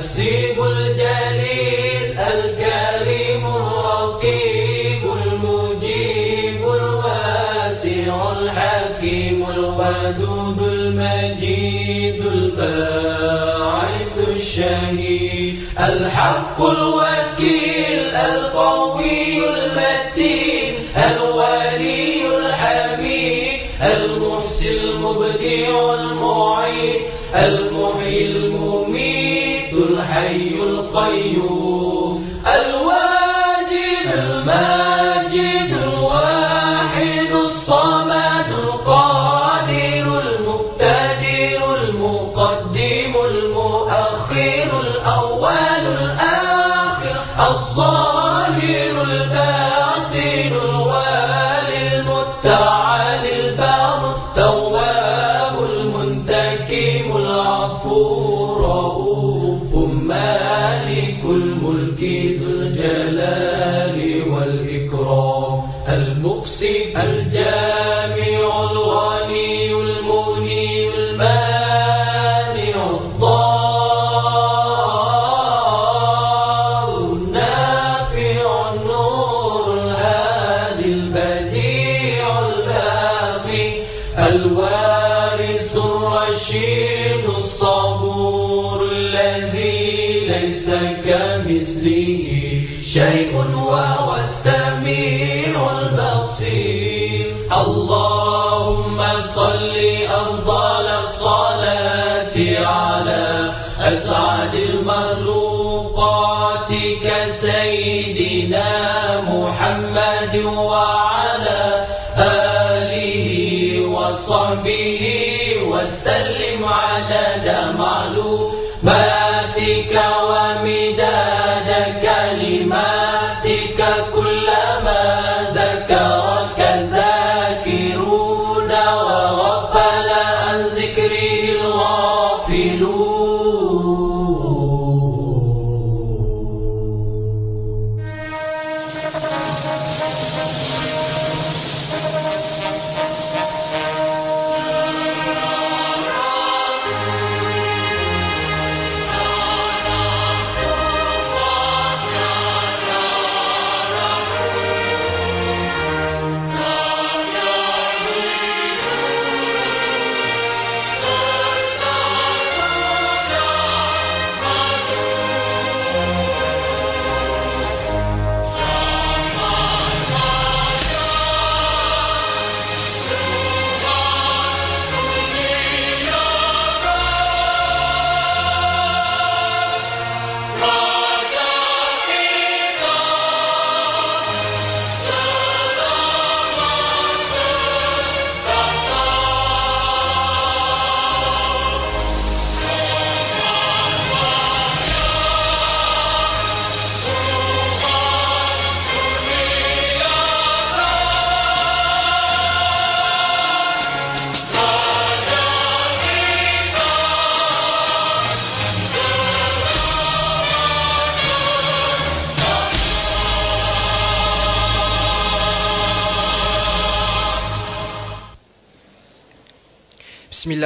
النسيب الجليل الكريم الرقيب المجيب الواسع الحكيم الودود المجيد الباعث الشهيد الحق الوكيل القوي المتين الولي الحبيب المحسن المبدع المعين المحيي المميت الحي القيوم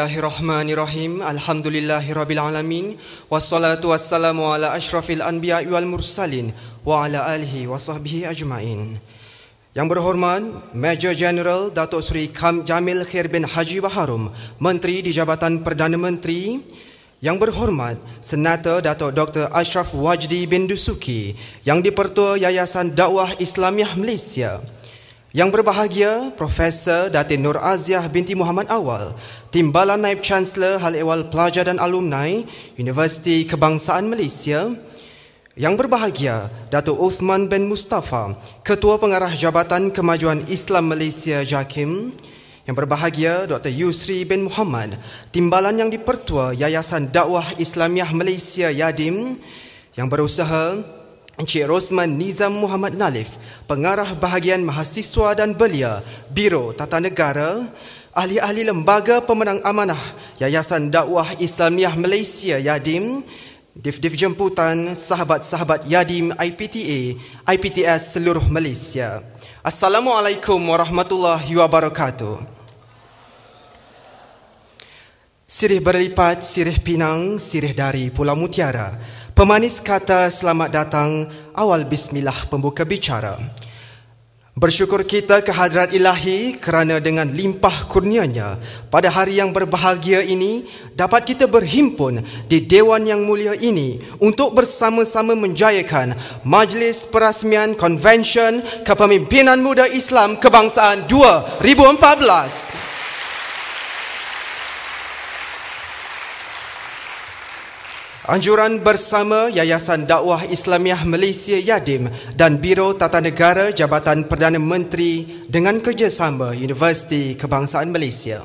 Bismillahirrahmanirrahim. Alhamdulillahirabbil alamin. Wassalatu wassalamu ala asyrafil anbiya'i wal mursalin wa ala alihi washabbihi ajmain. Yang berhormat Major General Datuk Seri Kam Jamil Khair bin Haji Baharum, Menteri di Jabatan Perdana Menteri. Yang berhormat Senator Datuk Dr. Ashraf Wajdi bin Dusuki, Yang dipertua Yayasan Dakwah Islamiah Malaysia. Yang berbahagia Profesor Datin Nur Aziah binti Muhammad Awal, Timbalan Naib Chancellor Hal Ehwal Pelajar dan Alumni Universiti Kebangsaan Malaysia. Yang berbahagia Datuk Uthman bin Mustafa, Ketua Pengarah Jabatan Kemajuan Islam Malaysia JAKIM. Yang berbahagia Dr. Yusri bin Muhammad, Timbalan yang dipertua Yayasan Dakwah Islamiah Malaysia YADIM yang berusaha Encik Rosman Nizam Muhammad Nalif, pengarah bahagian mahasiswa dan belia Biro Tata Negara, ahli-ahli lembaga pemenang amanah Yayasan Dakwah Islamiah Malaysia Yadim, Dif-dif jemputan sahabat-sahabat Yadim IPTA, IPTS seluruh Malaysia. Assalamualaikum warahmatullahi wabarakatuh. Sirih berlipat, sirih pinang, sirih dari Pulau Mutiara. Pemanis kata selamat datang awal bismillah pembuka bicara. Bersyukur kita kehadrat ilahi kerana dengan limpah kurnianya pada hari yang berbahagia ini dapat kita berhimpun di Dewan yang mulia ini untuk bersama-sama menjayakan Majlis Perasmian Convention Kepemimpinan Muda Islam Kebangsaan 2014. Anjuran bersama Yayasan Dakwah Islamiah Malaysia Yadim dan Biro Tata Negara Jabatan Perdana Menteri dengan kerjasama Universiti Kebangsaan Malaysia.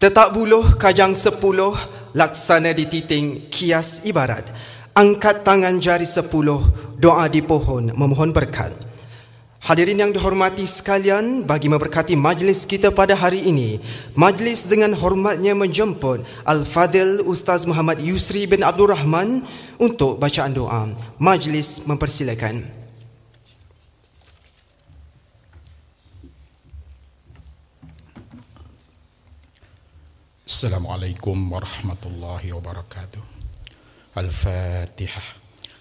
Tetap buluh kajang sepuluh laksana di titing kias ibarat. Angkat tangan jari sepuluh doa di pohon memohon berkat. Hadirin yang dihormati sekalian bagi memberkati majlis kita pada hari ini. Majlis dengan hormatnya menjemput Al-Fadhil Ustaz Muhammad Yusri bin Abdul Rahman untuk bacaan doa. Majlis mempersilakan. Assalamualaikum warahmatullahi wabarakatuh. Al-Fatihah.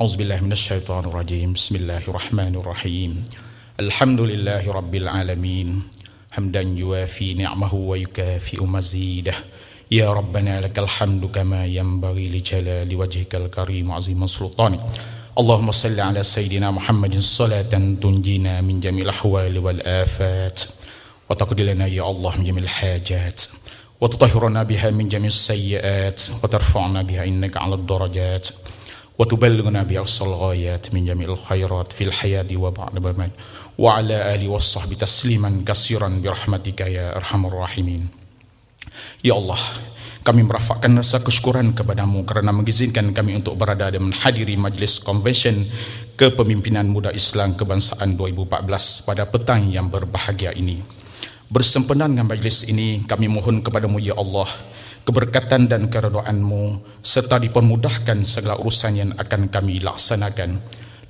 أعوذ بالله من الشيطان الرجيم بسم الله الرحمن الرحيم الحمد لله رب العالمين حمدا يوافي نعمه ويكافئ مزيده يا ربنا لك الحمد كما ينبغي لجلال وجهك الكريم وعظيم سلطانك اللهم صل على سيدنا محمد صلاة تنجينا من جميع الأحوال والآفات وتقضي لنا يا الله من جميع الحاجات وتطهرنا بها من جميع السيئات وترفعنا بها إنك على الدرجات وتبلغنا بأقصى الغايات من جميع الخيرات في الحياة وبعد الممات وعلى آل والصحب تسليما كثيرا برحمتك يا أرحم الراحمين يا الله Kami merafakkan rasa kesyukuran kepadamu kerana mengizinkan kami untuk berada dan menghadiri Majlis Convention Kepemimpinan Muda Islam Kebangsaan 2014 pada petang yang berbahagia ini. Bersempenan dengan majlis ini, kami mohon kepadamu, Ya Allah, keberkatan dan keredoanmu serta dipermudahkan segala urusan yang akan kami laksanakan.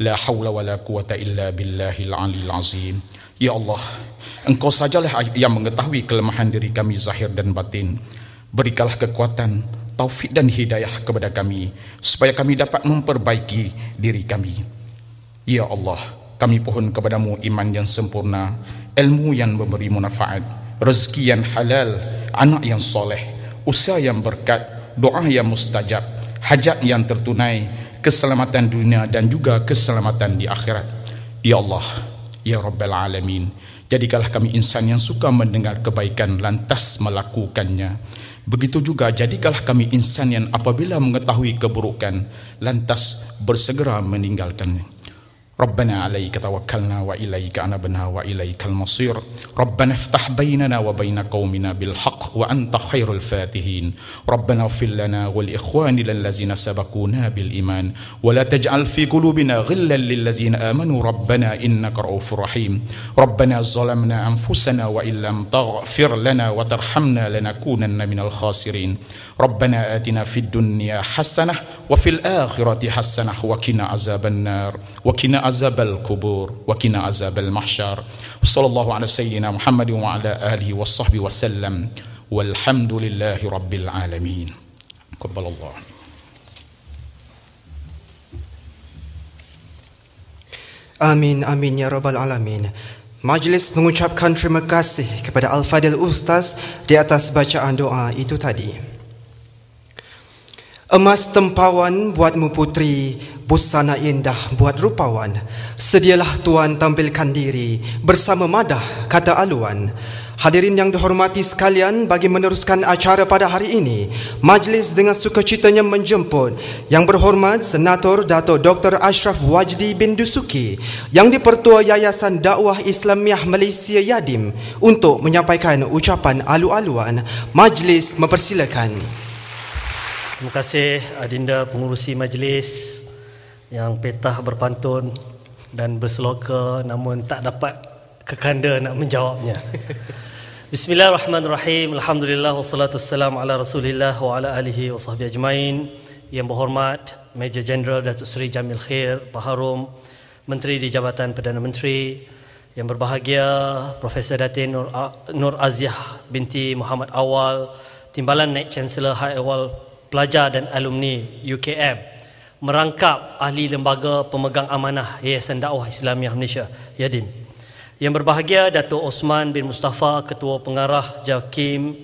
La hawla wa la quwata illa billahil alil azim. Ya Allah, engkau sajalah yang mengetahui kelemahan diri kami zahir dan batin. Berikalah kekuatan, taufik dan hidayah kepada kami supaya kami dapat memperbaiki diri kami. Ya Allah, kami pohon kepadamu iman yang sempurna, ilmu yang memberi manfaat, rezeki yang halal, anak yang soleh, Usaha yang berkat, doa yang mustajab, hajat yang tertunai, keselamatan dunia dan juga keselamatan di akhirat. Ya Allah, ya Rabbal alamin, jadikanlah kami insan yang suka mendengar kebaikan lantas melakukannya. Begitu juga jadikanlah kami insan yang apabila mengetahui keburukan lantas bersegera meninggalkannya. ربنا عليك توكلنا واليك انبنا واليك المصير ربنا افتح بيننا وبين قومنا بالحق وانت خير الفاتحين ربنا اغفر لنا والإخوان الذين سبقونا بالايمان ولا تجعل في قلوبنا غلا للذين امنوا ربنا انك رؤوف رحيم ربنا ظلمنا انفسنا وان لم تغفر لنا وترحمنا لنكونن من الخاسرين ربنا آتنا في الدنيا حسنة وفي الآخرة حسنة وكنا عذاب النار وكنا عذاب القبور وكنا عذاب المحشر وصلى الله على سيدنا محمد وعلى آله وصحبه وسلم والحمد لله رب العالمين قبل الله Amin, amin ya Rabbal Alamin. Majlis mengucapkan terima kasih kepada Al-Fadil Ustaz di atas bacaan doa itu tadi. Emas tempawan buatmu putri, busana indah buat rupawan. Sedialah tuan tampilkan diri bersama madah kata aluan. Hadirin yang dihormati sekalian bagi meneruskan acara pada hari ini, majlis dengan sukacitanya menjemput yang berhormat Senator Dato Dr. Ashraf Wajdi bin Dusuki yang dipertua Yayasan Dakwah Islamiah Malaysia Yadim untuk menyampaikan ucapan alu-aluan. Majlis mempersilakan. Majlis mempersilakan. Terima kasih Adinda Pengurusi Majlis yang petah berpantun dan berseloka namun tak dapat kekanda nak menjawabnya. Bismillahirrahmanirrahim. Alhamdulillah wassalatu wassalamu ala Rasulillah wa ala alihi wa ajmain. Yang berhormat Major General Datuk Seri Jamil Khair Baharum Menteri di Jabatan Perdana Menteri Yang berbahagia Profesor Datin Nur, Nur Aziah binti Muhammad Awal Timbalan Naik Chancellor High Awal pelajar dan alumni UKM merangkap ahli lembaga pemegang amanah Yayasan Dakwah Islamiah Malaysia Yadin yang berbahagia Dato Osman bin Mustafa Ketua Pengarah Jakim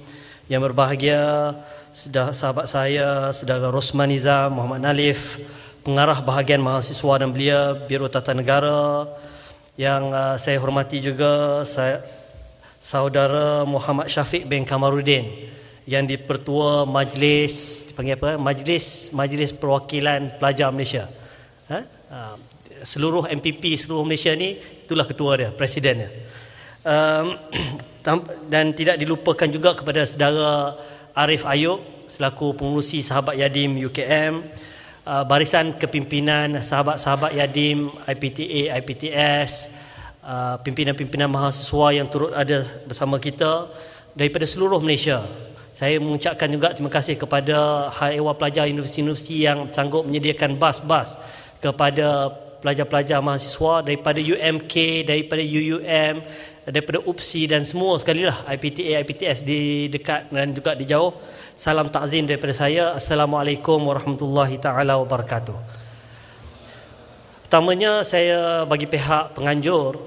yang berbahagia sahabat saya saudara Rosman Nizam Muhammad Nalif pengarah bahagian mahasiswa dan belia Biro Tata Negara yang ah, saya hormati juga saudara Muhammad Syafiq bin Kamarudin yang dipertua majlis dipanggil apa majlis majlis perwakilan pelajar Malaysia ha? ha seluruh MPP seluruh Malaysia ni itulah ketua dia presiden dia um, dan tidak dilupakan juga kepada saudara Arif Ayub selaku pengurusi sahabat Yadim UKM uh, barisan kepimpinan sahabat-sahabat Yadim IPTA IPTS uh, pimpinan-pimpinan mahasiswa yang turut ada bersama kita daripada seluruh Malaysia saya mengucapkan juga terima kasih kepada haiwa pelajar universiti-universiti yang sanggup menyediakan bas-bas kepada pelajar-pelajar mahasiswa daripada UMK, daripada UUM, daripada UPSI dan semua sekali lah IPTA, IPTS di dekat dan juga di jauh. Salam takzim daripada saya. Assalamualaikum warahmatullahi taala wabarakatuh. Pertamanya saya bagi pihak penganjur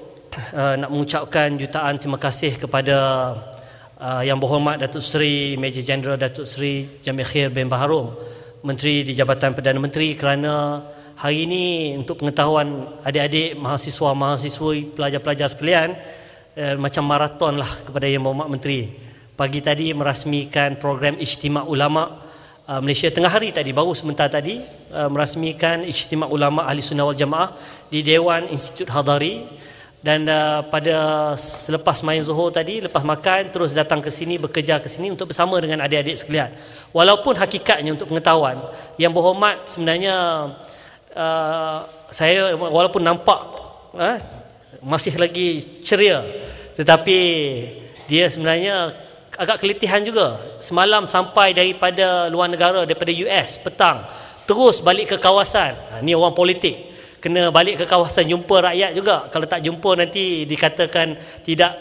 uh, nak mengucapkan jutaan terima kasih kepada uh, yang berhormat Datuk Seri Major General Datuk Seri Jamil Khir bin Baharum Menteri di Jabatan Perdana Menteri kerana hari ini untuk pengetahuan adik-adik mahasiswa mahasiswi pelajar-pelajar sekalian eh, macam maraton lah kepada Yang Berhormat Menteri pagi tadi merasmikan program Ijtimak Ulama uh, Malaysia tengah hari tadi baru sebentar tadi uh, merasmikan Ijtimak Ulama Ahli Sunnah Wal Jamaah di Dewan Institut Hadari dan uh, pada selepas main zuhur tadi lepas makan terus datang ke sini bekerja ke sini untuk bersama dengan adik-adik sekalian walaupun hakikatnya untuk pengetahuan yang berhormat sebenarnya uh, saya walaupun nampak uh, masih lagi ceria tetapi dia sebenarnya agak kelitihan juga semalam sampai daripada luar negara daripada US petang terus balik ke kawasan Ini ha, ni orang politik kena balik ke kawasan jumpa rakyat juga kalau tak jumpa nanti dikatakan tidak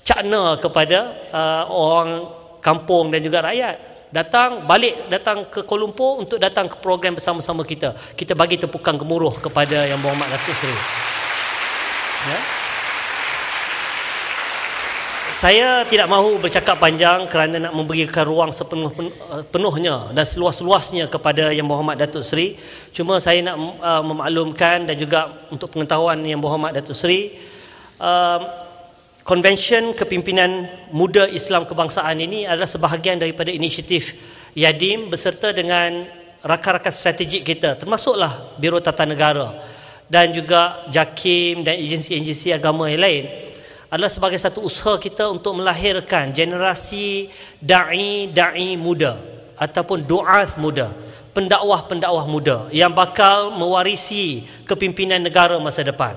cakna kepada uh, orang kampung dan juga rakyat datang balik datang ke Kuala Lumpur untuk datang ke program bersama-sama kita kita bagi tepukan gemuruh kepada yang berhormat Datuk Seri ya yeah? saya tidak mahu bercakap panjang kerana nak memberikan ruang sepenuh penuhnya dan seluas-luasnya kepada Yang Berhormat Datuk Seri. Cuma saya nak uh, memaklumkan dan juga untuk pengetahuan Yang Berhormat Datuk Seri, uh, um, Konvensyen Kepimpinan Muda Islam Kebangsaan ini adalah sebahagian daripada inisiatif YADIM berserta dengan rakan-rakan strategik kita termasuklah Biro Tata Negara dan juga JAKIM dan agensi-agensi agama yang lain adalah sebagai satu usaha kita untuk melahirkan generasi da'i-da'i muda ataupun du'ath muda pendakwah-pendakwah muda yang bakal mewarisi kepimpinan negara masa depan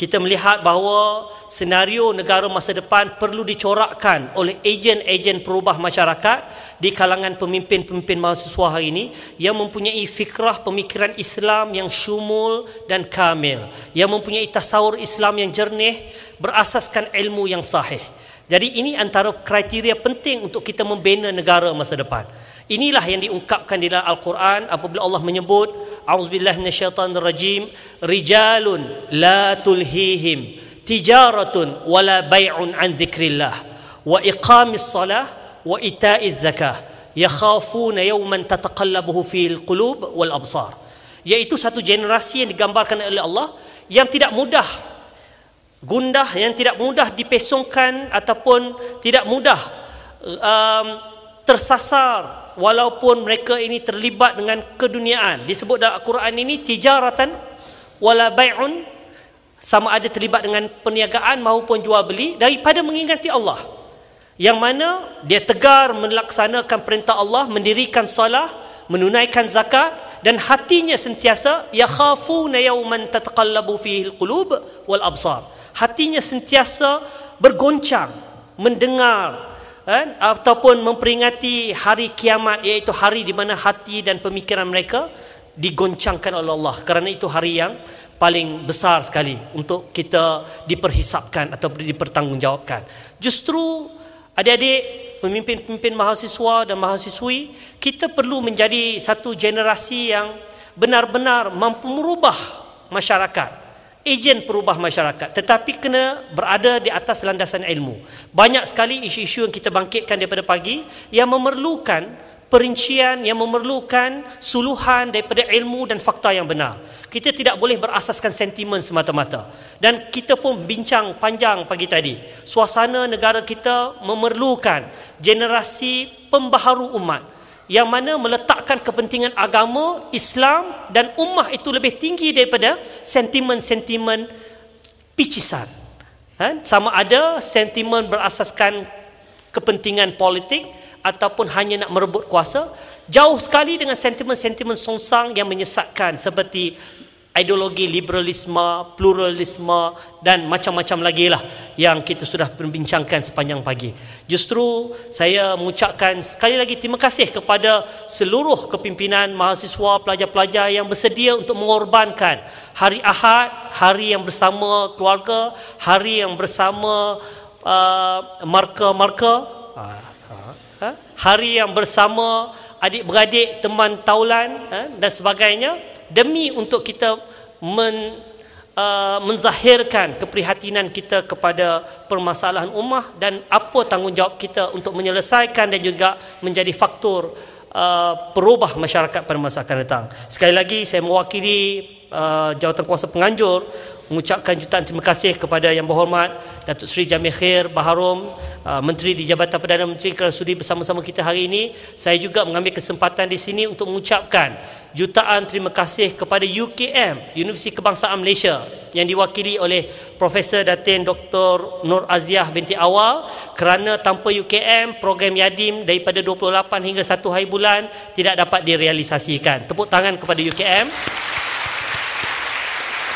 kita melihat bahawa senario negara masa depan perlu dicorakkan oleh ejen-ejen perubah masyarakat di kalangan pemimpin-pemimpin mahasiswa hari ini yang mempunyai fikrah pemikiran Islam yang syumul dan kamil, yang mempunyai tasawur Islam yang jernih berasaskan ilmu yang sahih. Jadi ini antara kriteria penting untuk kita membina negara masa depan. Inilah yang diungkapkan di dalam Al-Quran apabila Allah menyebut auzubillahi Rajim, rijalun la tulhihim tijaratun wala Bayun an dzikrillah wa iqamis salah wa itaiz zakah yakhafuna yawman tataqallabuhu fil qulub wal absar yaitu satu generasi yang digambarkan oleh Allah yang tidak mudah gundah yang tidak mudah dipesongkan ataupun tidak mudah um, tersasar walaupun mereka ini terlibat dengan keduniaan disebut dalam Al-Quran ini tijaratan wala bai'un sama ada terlibat dengan perniagaan maupun jual beli daripada mengingati Allah yang mana dia tegar melaksanakan perintah Allah mendirikan solat menunaikan zakat dan hatinya sentiasa ya khafuna yauman tataqallabu fihi alqulub wal absar hatinya sentiasa bergoncang mendengar eh, ataupun memperingati hari kiamat iaitu hari di mana hati dan pemikiran mereka digoncangkan oleh Allah kerana itu hari yang paling besar sekali untuk kita diperhisapkan atau dipertanggungjawabkan justru adik-adik pemimpin-pemimpin mahasiswa dan mahasiswi kita perlu menjadi satu generasi yang benar-benar mampu merubah masyarakat ejen perubah masyarakat tetapi kena berada di atas landasan ilmu banyak sekali isu-isu yang kita bangkitkan daripada pagi yang memerlukan perincian yang memerlukan suluhan daripada ilmu dan fakta yang benar kita tidak boleh berasaskan sentimen semata-mata dan kita pun bincang panjang pagi tadi suasana negara kita memerlukan generasi pembaharu umat yang mana meletakkan kepentingan agama, Islam dan ummah itu lebih tinggi daripada sentimen-sentimen picisan. Kan? Sama ada sentimen berasaskan kepentingan politik ataupun hanya nak merebut kuasa, jauh sekali dengan sentimen-sentimen songsang yang menyesatkan seperti ideologi liberalisme, pluralisme dan macam-macam lagi lah yang kita sudah berbincangkan sepanjang pagi. Justru saya mengucapkan sekali lagi terima kasih kepada seluruh kepimpinan mahasiswa, pelajar-pelajar yang bersedia untuk mengorbankan hari Ahad, hari yang bersama keluarga, hari yang bersama uh, marka-marka, ha, hari yang bersama adik-beradik, teman taulan ha, dan sebagainya demi untuk kita men, uh, menzahirkan keprihatinan kita kepada permasalahan ummah dan apa tanggungjawab kita untuk menyelesaikan dan juga menjadi faktor uh, perubah masyarakat pada masa akan datang. Sekali lagi saya mewakili uh, jawatan penganjur mengucapkan jutaan terima kasih kepada yang berhormat Datuk Seri Jamil Khair Baharum uh, Menteri di Jabatan Perdana Menteri kerana sudi bersama-sama kita hari ini saya juga mengambil kesempatan di sini untuk mengucapkan jutaan terima kasih kepada UKM Universiti Kebangsaan Malaysia yang diwakili oleh Profesor Datin Dr. Nur Aziah binti Awal kerana tanpa UKM program Yadim daripada 28 hingga 1 hari bulan tidak dapat direalisasikan tepuk tangan kepada UKM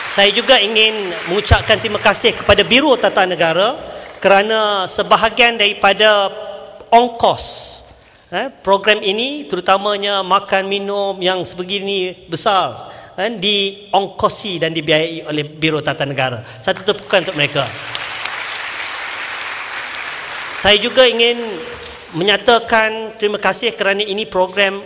saya juga ingin mengucapkan terima kasih kepada Biro Tata Negara kerana sebahagian daripada ongkos eh, program ini terutamanya makan minum yang sebegini besar eh, diongkosi dan dibiayai oleh Biro Tata Negara. Satu tepukan untuk mereka. Saya juga ingin menyatakan terima kasih kerana ini program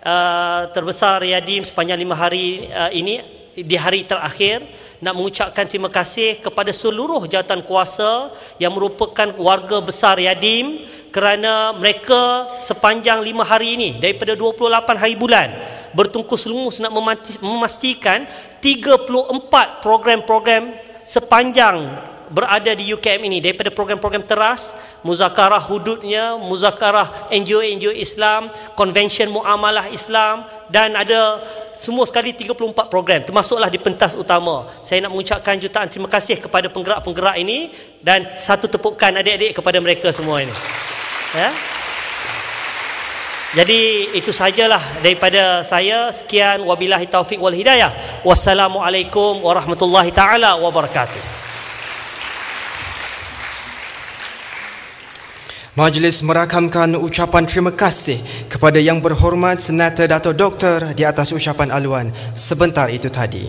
uh, terbesar Riyadim sepanjang lima hari uh, ini di hari terakhir nak mengucapkan terima kasih kepada seluruh jawatan kuasa yang merupakan warga besar Yadim kerana mereka sepanjang lima hari ini daripada 28 hari bulan bertungkus lumus nak memastikan 34 program-program sepanjang berada di UKM ini daripada program-program teras muzakarah hududnya muzakarah NGO-NGO Islam convention muamalah Islam dan ada semua sekali 34 program termasuklah di pentas utama. Saya nak mengucapkan jutaan terima kasih kepada penggerak-penggerak ini dan satu tepukan adik-adik kepada mereka semua ini. Ya. Jadi itu sajalah daripada saya. Sekian wabillahi taufik wal hidayah. Wassalamualaikum warahmatullahi taala wabarakatuh. Majlis merakamkan ucapan terima kasih kepada yang berhormat Senator Dato' Doktor di atas ucapan aluan sebentar itu tadi.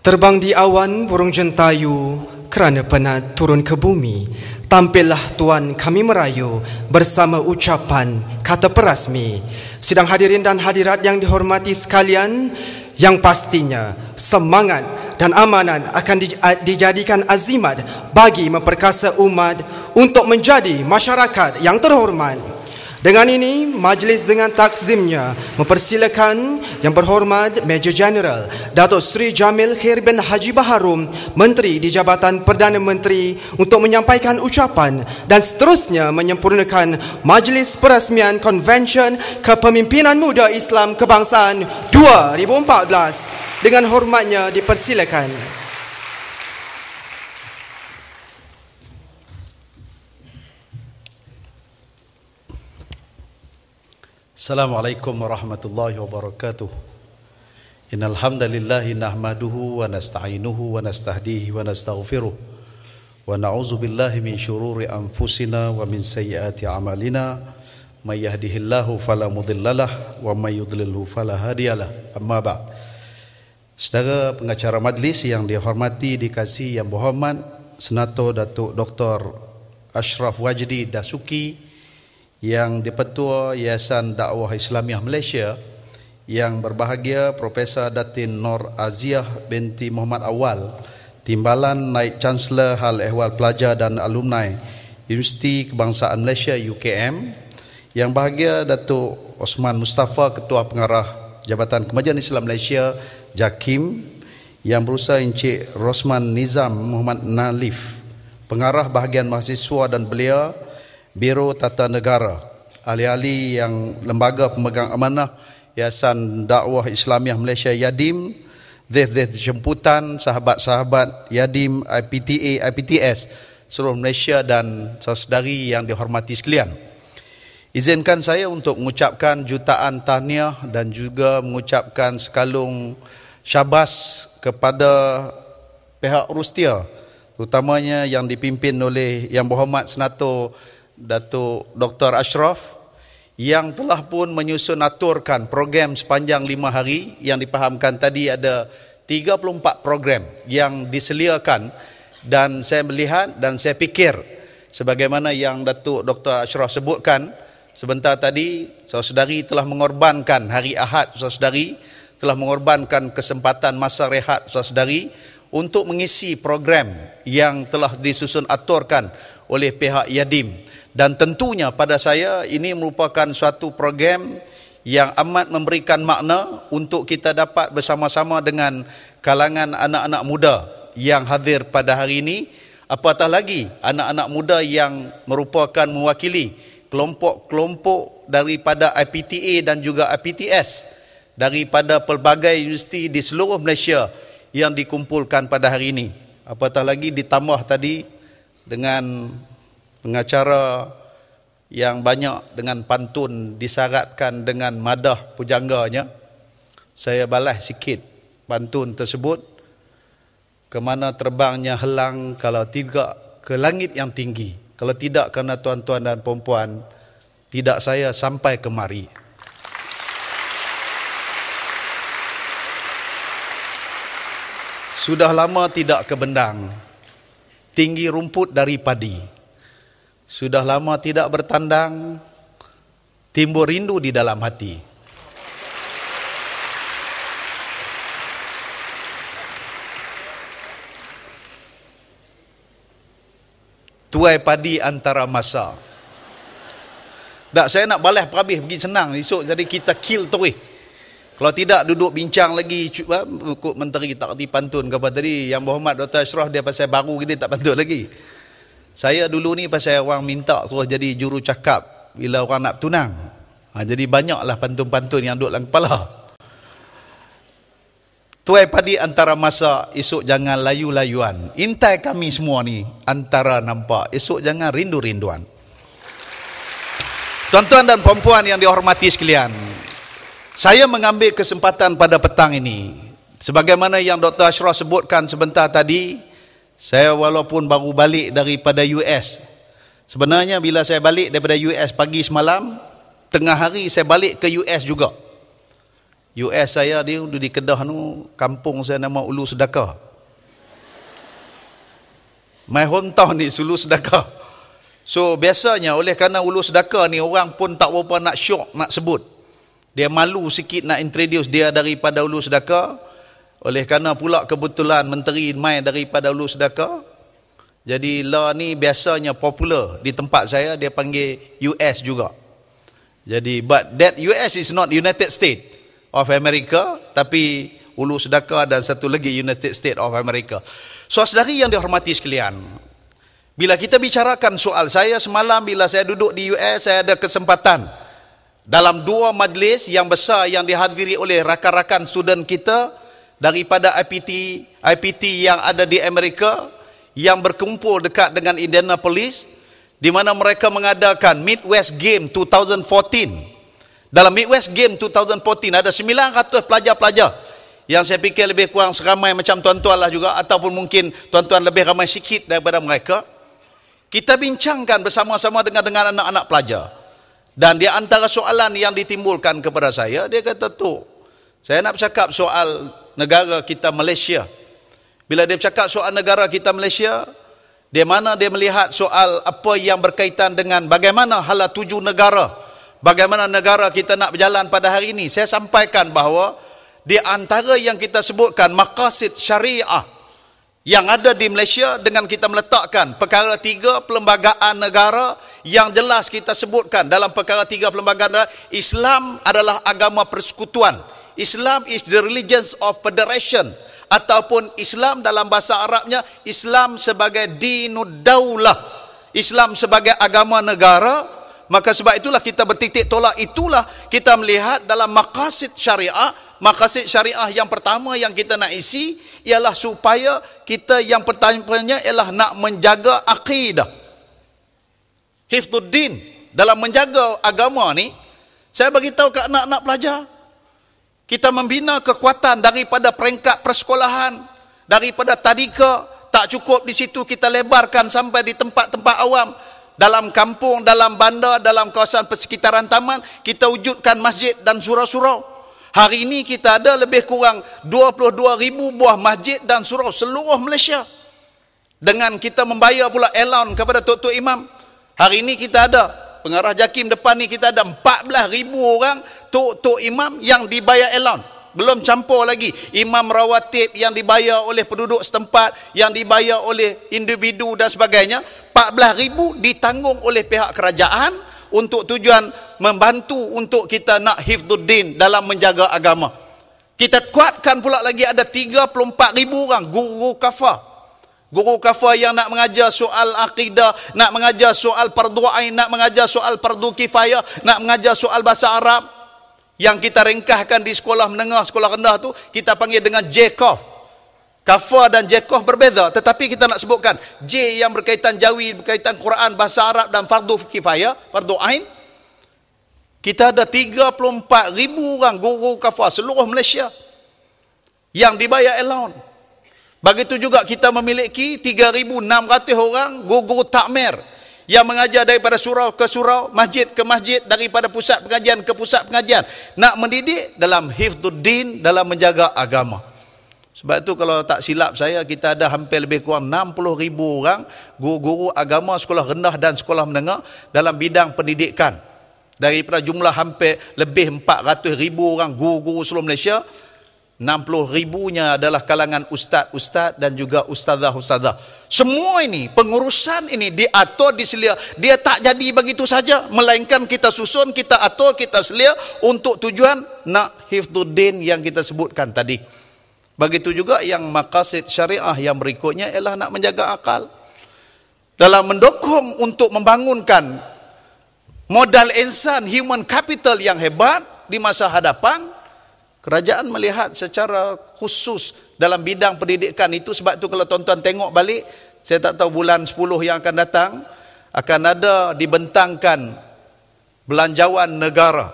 Terbang di awan burung jentayu kerana penat turun ke bumi. Tampillah Tuan kami merayu bersama ucapan kata perasmi. Sidang hadirin dan hadirat yang dihormati sekalian yang pastinya semangat dan amanan akan dijadikan azimat bagi memperkasa umat untuk menjadi masyarakat yang terhormat. Dengan ini, majlis dengan takzimnya mempersilakan Yang Berhormat Major General Datuk Sri Jamil Khair bin Haji Baharum, Menteri di Jabatan Perdana Menteri untuk menyampaikan ucapan dan seterusnya menyempurnakan Majlis Perasmian Convention Kepemimpinan Muda Islam Kebangsaan 2014. Dengan hormatnya dipersilakan. Assalamualaikum warahmatullahi wabarakatuh. Innal hamdalillah nahmaduhu wa nasta'inuhu wa nasta'dihi wa nastaghfiruh. Wa na'udzu billahi min syururi anfusina wa min sayyiati a'malina. May yahdihillahu fala mudhillalah wa may yudlilhu fala hadiyalah. Amma ba'd. Saudara pengacara majlis yang dihormati, dikasihi yang berhormat, Senato Datuk Dr. Ashraf Wajdi Dasuki, yang dipetua Yayasan Dakwah Islamiah Malaysia yang berbahagia Profesor Datin Nor Aziah binti Muhammad Awal Timbalan Naib Chancellor Hal Ehwal Pelajar dan Alumni Universiti Kebangsaan Malaysia UKM Yang bahagia Datuk Osman Mustafa Ketua Pengarah Jabatan Kemajuan Islam Malaysia JAKIM Yang berusaha Encik Rosman Nizam Muhammad Nalif Pengarah Bahagian Mahasiswa dan Belia Biro Tata Negara, ahli-ahli yang lembaga pemegang amanah Yayasan Dakwah Islamiah Malaysia Yadim, Zef-Zef Jemputan, sahabat-sahabat Yadim, IPTA, IPTS, seluruh Malaysia dan saudari yang dihormati sekalian. Izinkan saya untuk mengucapkan jutaan tahniah dan juga mengucapkan sekalung syabas kepada pihak Rustia, terutamanya yang dipimpin oleh Yang Berhormat Senator Datuk Dr. Ashraf yang telah pun menyusun aturkan program sepanjang lima hari yang dipahamkan tadi ada 34 program yang diseliakan dan saya melihat dan saya fikir sebagaimana yang Datuk Dr. Ashraf sebutkan sebentar tadi saudari telah mengorbankan hari Ahad saudari telah mengorbankan kesempatan masa rehat saudari untuk mengisi program yang telah disusun aturkan oleh pihak Yadim dan tentunya pada saya ini merupakan suatu program yang amat memberikan makna untuk kita dapat bersama-sama dengan kalangan anak-anak muda yang hadir pada hari ini apatah lagi anak-anak muda yang merupakan mewakili kelompok-kelompok daripada IPTA dan juga IPTS daripada pelbagai universiti di seluruh Malaysia yang dikumpulkan pada hari ini apatah lagi ditambah tadi dengan pengacara yang banyak dengan pantun disaratkan dengan madah pujangganya saya balas sikit pantun tersebut ke mana terbangnya helang kalau tidak ke langit yang tinggi kalau tidak kerana tuan-tuan dan puan-puan tidak saya sampai kemari sudah lama tidak ke bendang tinggi rumput dari padi sudah lama tidak bertandang, timbul rindu di dalam hati. Tuai padi antara masa. Tak, saya nak balas perhabis pergi senang esok jadi kita kill tu eh. Kalau tidak duduk bincang lagi cukup menteri tak kerti pantun kepada tadi yang berhormat Dr. Ashraf dia pasal baru dia tak pantun lagi. Saya dulu ni pasal orang minta suruh jadi juru cakap bila orang nak tunang. Ha, jadi banyaklah pantun-pantun yang duduk dalam kepala. Tuai padi antara masa esok jangan layu-layuan. Intai kami semua ni antara nampak esok jangan rindu-rinduan. Tuan-tuan dan perempuan yang dihormati sekalian. Saya mengambil kesempatan pada petang ini. Sebagaimana yang Dr. Ashraf sebutkan sebentar tadi. Saya walaupun baru balik daripada US. Sebenarnya bila saya balik daripada US pagi semalam, tengah hari saya balik ke US juga. US saya dia di Kedah tu, kampung saya nama Ulu Sedaka My hometown ni Ulu Sedaka So biasanya oleh kerana Ulu Sedaka ni orang pun tak berapa nak syok nak sebut. Dia malu sikit nak introduce dia daripada Ulu Sedekah. Oleh kerana pula kebetulan menteri mai daripada Ulu Sedaka. Jadi law ni biasanya popular di tempat saya dia panggil US juga. Jadi but that US is not United States of America tapi Ulu Sedaka dan satu lagi United States of America. Soal saudari yang dihormati sekalian. Bila kita bicarakan soal saya semalam bila saya duduk di US saya ada kesempatan dalam dua majlis yang besar yang dihadiri oleh rakan-rakan student kita daripada IPT IPT yang ada di Amerika yang berkumpul dekat dengan Indianapolis di mana mereka mengadakan Midwest Game 2014. Dalam Midwest Game 2014 ada 900 pelajar-pelajar yang saya fikir lebih kurang seramai macam tuan-tuan lah juga ataupun mungkin tuan-tuan lebih ramai sikit daripada mereka. Kita bincangkan bersama-sama dengan dengan anak-anak pelajar. Dan di antara soalan yang ditimbulkan kepada saya, dia kata, tu saya nak bercakap soal negara kita Malaysia. Bila dia cakap soal negara kita Malaysia, di mana dia melihat soal apa yang berkaitan dengan bagaimana hala tuju negara, bagaimana negara kita nak berjalan pada hari ini. Saya sampaikan bahawa di antara yang kita sebutkan makasid syariah yang ada di Malaysia dengan kita meletakkan perkara tiga pelembagaan negara yang jelas kita sebutkan dalam perkara tiga pelembagaan negara, Islam adalah agama persekutuan. Islam is the religion of federation ataupun Islam dalam bahasa Arabnya Islam sebagai dinud daulah Islam sebagai agama negara maka sebab itulah kita bertitik tolak itulah kita melihat dalam maqasid syariah maqasid syariah yang pertama yang kita nak isi ialah supaya kita yang pertanyaannya ialah nak menjaga akidah hifdzuddin dalam menjaga agama ni saya bagi tahu kat anak-anak pelajar kita membina kekuatan daripada peringkat persekolahan, daripada tadika, tak cukup di situ kita lebarkan sampai di tempat-tempat awam, dalam kampung, dalam bandar, dalam kawasan persekitaran taman, kita wujudkan masjid dan surau-surau. Hari ini kita ada lebih kurang 22 ribu buah masjid dan surau seluruh Malaysia. Dengan kita membayar pula elaun kepada Tok Tok Imam. Hari ini kita ada pengarah jakim depan ni kita ada 14 ribu orang tok-tok imam yang dibayar elon belum campur lagi imam rawatib yang dibayar oleh penduduk setempat yang dibayar oleh individu dan sebagainya 14 ribu ditanggung oleh pihak kerajaan untuk tujuan membantu untuk kita nak hifduddin dalam menjaga agama kita kuatkan pula lagi ada 34 ribu orang guru kafah Guru kafah yang nak mengajar soal akidah, nak mengajar soal perdu'ai, nak mengajar soal perdu kifaya, nak mengajar soal bahasa Arab. Yang kita ringkahkan di sekolah menengah, sekolah rendah tu kita panggil dengan Jekov. Kafah dan Jekov berbeza. Tetapi kita nak sebutkan, J yang berkaitan jawi, berkaitan Quran, bahasa Arab dan perdu kifaya, perdu'ai. Kita ada 34 ribu orang guru kafah seluruh Malaysia yang dibayar allowance. Begitu juga kita memiliki 3,600 orang guru takmir yang mengajar daripada surau ke surau, masjid ke masjid, daripada pusat pengajian ke pusat pengajian. Nak mendidik dalam hifduddin, dalam menjaga agama. Sebab itu kalau tak silap saya, kita ada hampir lebih kurang 60,000 orang guru-guru agama sekolah rendah dan sekolah menengah dalam bidang pendidikan. Daripada jumlah hampir lebih 400 orang guru-guru seluruh Malaysia, 60 ribunya adalah kalangan ustaz-ustaz dan juga ustazah-ustazah. Semua ini, pengurusan ini diatur, diselia. Dia tak jadi begitu saja. Melainkan kita susun, kita atur, kita selia untuk tujuan nak hifduddin yang kita sebutkan tadi. Begitu juga yang makasid syariah yang berikutnya ialah nak menjaga akal. Dalam mendukung untuk membangunkan modal insan, human capital yang hebat di masa hadapan, Kerajaan melihat secara khusus dalam bidang pendidikan itu sebab tu kalau tuan-tuan tengok balik saya tak tahu bulan 10 yang akan datang akan ada dibentangkan belanjawan negara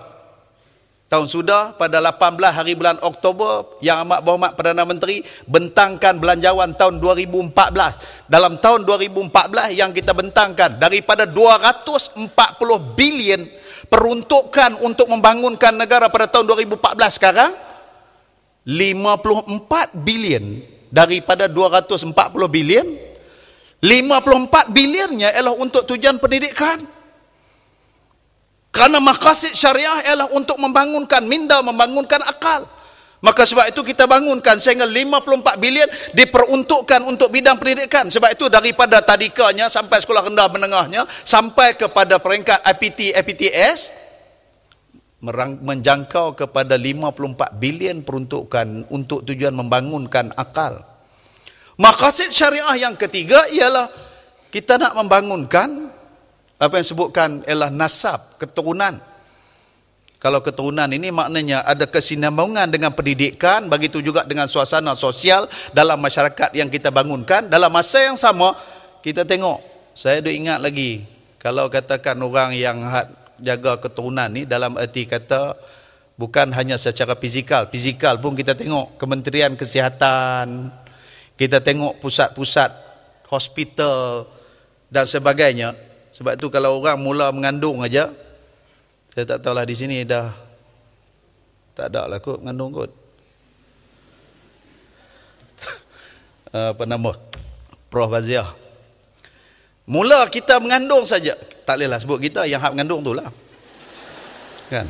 tahun sudah pada 18 hari bulan Oktober yang amat berhormat Perdana Menteri bentangkan belanjawan tahun 2014 dalam tahun 2014 yang kita bentangkan daripada 240 bilion peruntukan untuk membangunkan negara pada tahun 2014 sekarang 54 bilion daripada 240 bilion 54 biliannya ialah untuk tujuan pendidikan kerana makasih syariah ialah untuk membangunkan minda, membangunkan akal Maka sebab itu kita bangunkan sehingga 54 bilion diperuntukkan untuk bidang pendidikan. Sebab itu daripada tadikanya sampai sekolah rendah menengahnya sampai kepada peringkat IPT, IPTS menjangkau kepada 54 bilion peruntukan untuk tujuan membangunkan akal. Makasih syariah yang ketiga ialah kita nak membangunkan apa yang sebutkan ialah nasab, keturunan. Kalau keturunan ini maknanya ada kesinambungan dengan pendidikan, begitu juga dengan suasana sosial dalam masyarakat yang kita bangunkan. Dalam masa yang sama, kita tengok, saya ada ingat lagi, kalau katakan orang yang jaga keturunan ini dalam erti kata, bukan hanya secara fizikal, fizikal pun kita tengok kementerian kesihatan, kita tengok pusat-pusat hospital dan sebagainya. Sebab itu kalau orang mula mengandung aja, saya tak tahu lah di sini dah tak ada lah kot mengandung kot. Apa nama? Prof. Baziah. Mula kita mengandung saja. Tak bolehlah sebut kita yang hak mengandung tu lah. Kan?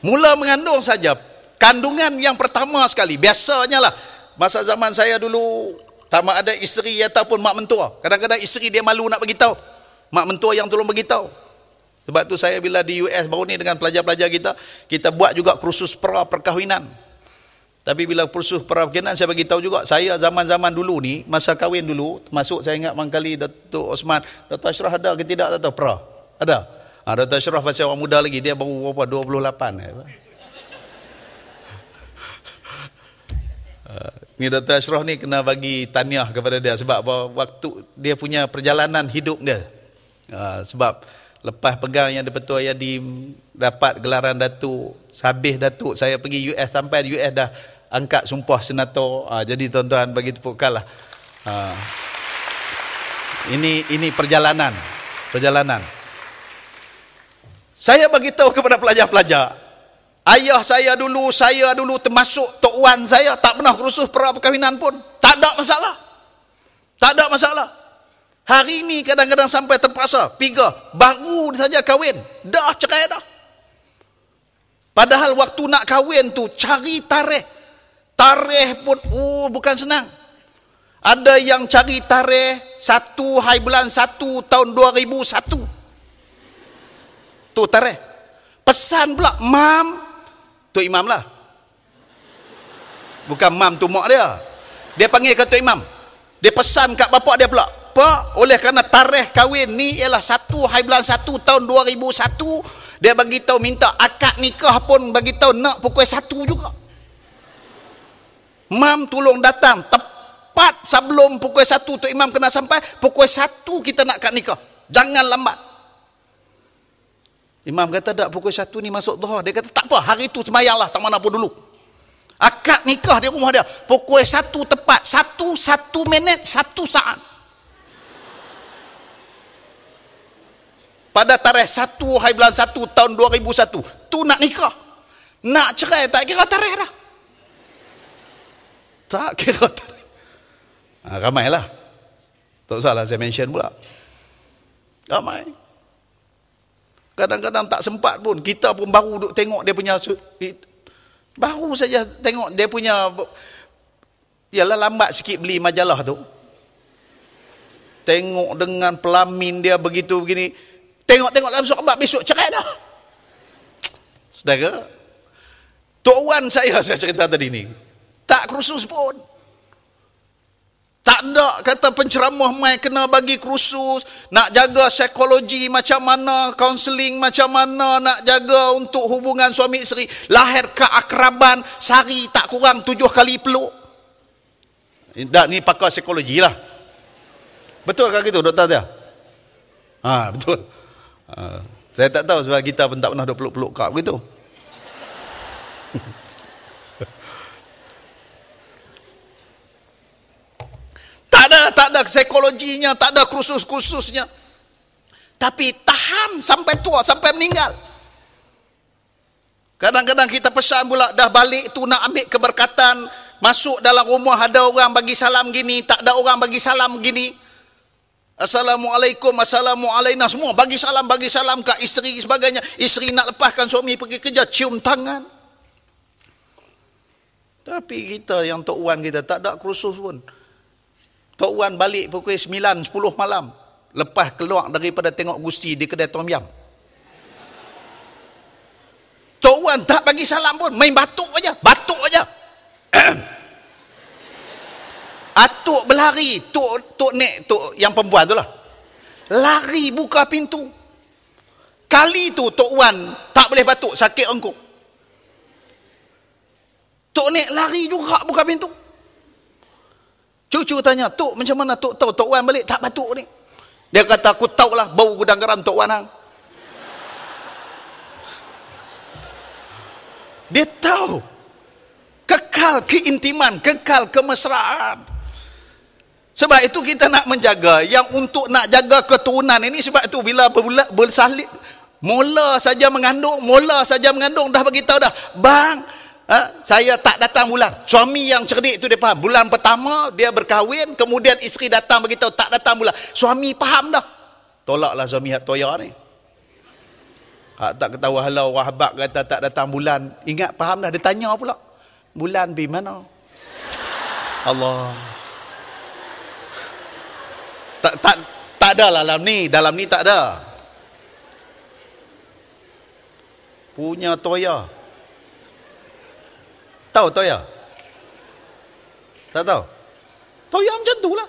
Mula mengandung saja. Kandungan yang pertama sekali. Biasanya lah. Masa zaman saya dulu. Tak ada isteri ataupun mak mentua. Kadang-kadang isteri dia malu nak beritahu. Mak mentua yang tolong beritahu. Sebab tu saya bila di US baru ni dengan pelajar-pelajar kita, kita buat juga kursus pra perkahwinan. Tapi bila kursus pra perkahwinan saya bagi tahu juga saya zaman-zaman dulu ni masa kahwin dulu masuk saya ingat mangkali Datuk Osman, Datuk Ashraf ada ke tidak tak tahu pra. Ada. Ha, Datuk Ashraf masih orang muda lagi dia baru berapa 28 eh. Ya, ah, ni Dr. Ashraf ni kena bagi taniah kepada dia sebab waktu dia punya perjalanan hidup dia. Ah, sebab Lepas pegang yang betul ya di dapat gelaran Datuk, Sabih Datuk saya pergi US sampai di US dah angkat sumpah senator. Ha, jadi tuan-tuan bagi tepukkan kalah Ha. Ah. Ini ini perjalanan, perjalanan. Saya bagi tahu kepada pelajar-pelajar. Ayah saya dulu, saya dulu termasuk Tok Wan saya tak pernah kerusuh perkahwinan pun. Tak ada masalah. Tak ada masalah. Hari ini kadang-kadang sampai terpaksa Piga Baru saja kahwin Dah cakap dah Padahal waktu nak kahwin tu Cari tarikh Tarikh pun uh, bukan senang Ada yang cari tarikh Satu hari bulan Satu tahun 2001 Tu tarikh Pesan pula Mam Tu imam lah Bukan mam tu mak dia Dia panggil kata imam Dia pesan kat bapak dia pula kenapa? Oleh kerana tarikh kahwin ni ialah 1 Haibulan 1 tahun 2001 dia bagi tahu minta akad nikah pun bagi tahu nak pukul 1 juga. Mam tolong datang tepat sebelum pukul 1 tu imam kena sampai pukul 1 kita nak akad nikah. Jangan lambat. Imam kata tak pukul 1 ni masuk dhuha. Dia kata tak apa, hari tu semayalah tak mana pun dulu. Akad nikah di rumah dia. Pukul satu tepat. Satu, satu minit, satu saat. pada tarikh 1 hari bulan 1 tahun 2001 tu nak nikah nak cerai tak kira tarikh dah tak kira tarikh ha, ramailah tak salah saya mention pula ramai kadang-kadang tak sempat pun kita pun baru duk tengok dia punya baru saja tengok dia punya ialah lambat sikit beli majalah tu tengok dengan pelamin dia begitu begini Tengok-tengok langsung khabar besok cerai dah. Saudara, Tok Wan saya saya cerita tadi ni. Tak kerusus pun. Tak ada kata penceramah mai kena bagi kursus, nak jaga psikologi macam mana, kaunseling macam mana, nak jaga untuk hubungan suami isteri. Lahir ke akraban, sehari tak kurang tujuh kali peluk. Tak, ni pakar psikologi lah. Betul ke gitu, Dr. Tia? Ha, betul. Ha. saya tak tahu sebab kita pun tak pernah duk peluk-peluk kap gitu. tak ada, tak ada psikologinya, tak ada kursus-kursusnya. Tapi tahan sampai tua, sampai meninggal. Kadang-kadang kita pesan pula, dah balik tu nak ambil keberkatan, masuk dalam rumah ada orang bagi salam gini, tak ada orang bagi salam gini. Assalamualaikum, Assalamualaikum semua. Bagi salam, bagi salam ke isteri sebagainya. Isteri nak lepaskan suami pergi kerja, cium tangan. Tapi kita yang Tok Wan kita tak ada kerusus pun. Tok Wan balik pukul 9, 10 malam. Lepas keluar daripada tengok Gusti di kedai Tom Yam. Tok Wan tak bagi salam pun. Main batuk aja, batuk aja. Atuk ah, berlari, tok tok nek tok yang perempuan tu lah. Lari buka pintu. Kali tu tok Wan tak boleh batuk sakit engkau. Tok nek lari juga buka pintu. Cucu tanya, "Tok macam mana tok tahu tok Wan balik tak batuk ni?" Dia kata, "Aku tahu lah bau gudang garam tok Wan hang." Lah. Dia tahu kekal keintiman, kekal kemesraan. Sebab itu kita nak menjaga yang untuk nak jaga keturunan ini sebab itu bila bersalib mula saja mengandung, mula saja mengandung dah bagi tahu dah. Bang, ha, saya tak datang bulan. Suami yang cerdik itu dia faham. Bulan pertama dia berkahwin, kemudian isteri datang bagi tahu tak datang bulan. Suami faham dah. Tolaklah suami hak toya ni. Hak tak ketawa halau wahabak kata tak datang bulan. Ingat faham dah dia tanya pula. Bulan pergi Allah tak tak tak ada lah dalam ni dalam ni tak ada punya toya tahu toya tak tahu toya macam tu lah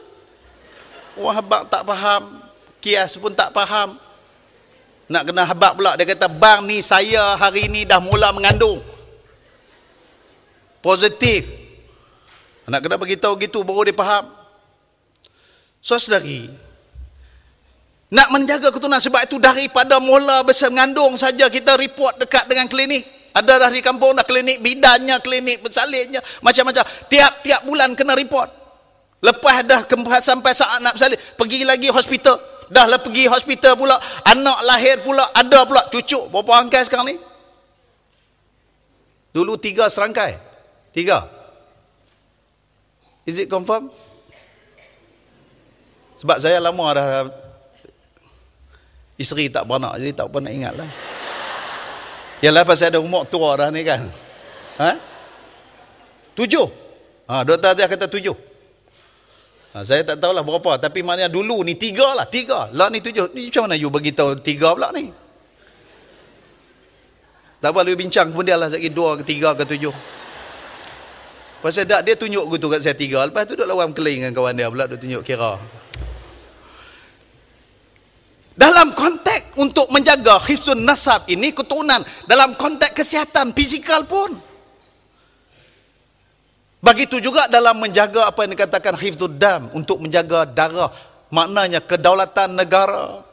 wah habak tak faham kias pun tak faham nak kena habak pula dia kata bang ni saya hari ni dah mula mengandung positif nak kena beritahu gitu baru dia faham So Saudari, nak menjaga keturunan sebab itu daripada mula bisa mengandung saja kita report dekat dengan klinik. Ada dah di kampung dah klinik bidannya, klinik bersalinnya, macam-macam. Tiap-tiap bulan kena report. Lepas dah sampai saat nak bersalin, pergi lagi hospital. Dah lah pergi hospital pula, anak lahir pula, ada pula cucu. Berapa rangkai sekarang ni? Dulu tiga serangkai. Tiga. Is it confirm? Sebab saya lama dah isteri tak beranak jadi tak pernah ingat lah. Yalah pasal ada umur tua dah ni kan. Ha? Tujuh. Ha, Doktor Adiah kata tujuh. Ha, saya tak tahulah berapa. Tapi maknanya dulu ni tiga lah. Tiga. Lah ni tujuh. Ni macam mana you beritahu tiga pula ni? Tak apa, you bincang dia lah. Sekejap dua ke tiga ke tujuh. Pasal dia tunjuk gitu kat saya tiga. Lepas tu duduk lawan kelain dengan kawan dia pula. Dia tunjuk kira. Dalam konteks untuk menjaga khifsun nasab ini keturunan dalam konteks kesihatan fizikal pun. Begitu juga dalam menjaga apa yang dikatakan khifzud dam untuk menjaga darah maknanya kedaulatan negara.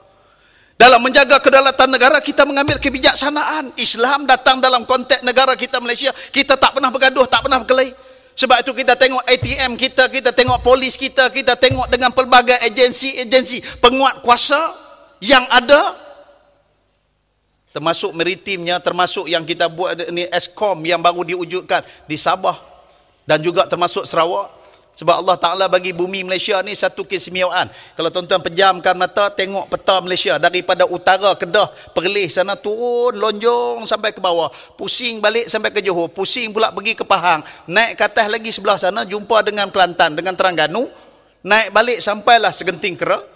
Dalam menjaga kedaulatan negara kita mengambil kebijaksanaan. Islam datang dalam konteks negara kita Malaysia, kita tak pernah bergaduh, tak pernah berkelahi. Sebab itu kita tengok ATM kita, kita tengok polis kita, kita tengok dengan pelbagai agensi-agensi penguat kuasa, yang ada termasuk meritimnya termasuk yang kita buat ni Eskom yang baru diwujudkan di Sabah dan juga termasuk Sarawak sebab Allah Taala bagi bumi Malaysia ni satu kesemiaan. Kalau tuan-tuan pejamkan mata tengok peta Malaysia daripada utara Kedah, Perlis sana turun lonjong sampai ke bawah, pusing balik sampai ke Johor, pusing pula pergi ke Pahang, naik ke atas lagi sebelah sana jumpa dengan Kelantan, dengan Terengganu, naik balik sampailah segenting kerak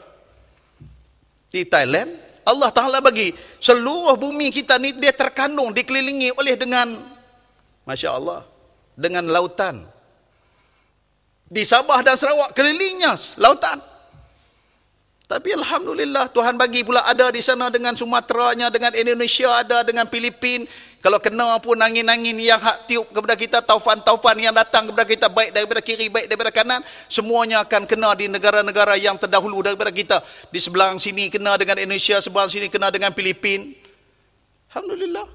di Thailand. Allah Ta'ala bagi seluruh bumi kita ni dia terkandung dikelilingi oleh dengan Masya Allah dengan lautan di Sabah dan Sarawak kelilingnya lautan tapi Alhamdulillah Tuhan bagi pula ada di sana dengan Sumateranya, dengan Indonesia ada, dengan Filipin. Kalau kena pun angin-angin yang hak tiup kepada kita, taufan-taufan yang datang kepada kita, baik daripada kiri, baik daripada kanan, semuanya akan kena di negara-negara yang terdahulu daripada kita. Di sebelah sini kena dengan Indonesia, sebelah sini kena dengan Filipin. Alhamdulillah.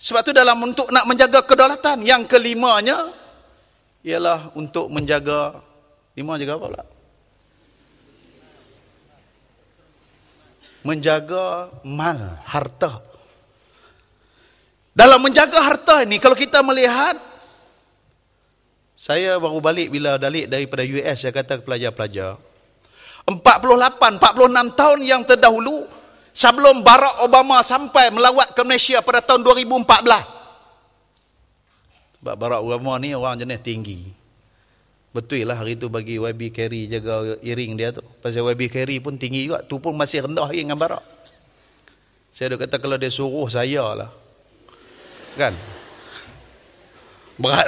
Sebab itu dalam untuk nak menjaga kedaulatan, yang kelimanya ialah untuk menjaga, lima jaga apa pula? menjaga mal, harta. Dalam menjaga harta ini kalau kita melihat, saya baru balik bila dalik daripada US, saya kata ke pelajar-pelajar, 48-46 tahun yang terdahulu, sebelum Barack Obama sampai melawat ke Malaysia pada tahun 2014. Sebab Barack Obama ni orang jenis tinggi. Betul lah hari tu bagi YB Carry jaga iring dia tu. Pasal YB Carry pun tinggi juga. Tu pun masih rendah lagi dengan barak. Saya dah kata kalau dia suruh saya lah. Kan? Berat.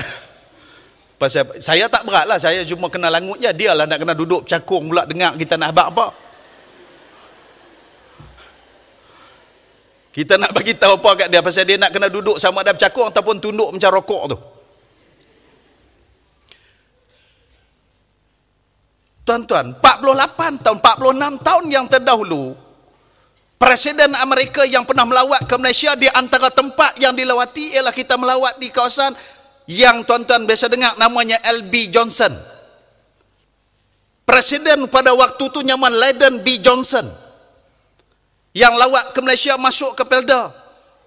Pasal saya tak berat lah. Saya cuma kena langut je. Dia lah nak kena duduk cakung pula dengar kita nak habak apa. Kita nak bagi tahu apa kat dia pasal dia nak kena duduk sama ada cakung ataupun tunduk macam rokok tu. Tuan-tuan, 48 tahun, 46 tahun yang terdahulu, Presiden Amerika yang pernah melawat ke Malaysia di antara tempat yang dilawati ialah kita melawat di kawasan yang tuan-tuan biasa dengar namanya LB Johnson. Presiden pada waktu itu nama Lyndon B. Johnson yang lawat ke Malaysia masuk ke Pelda.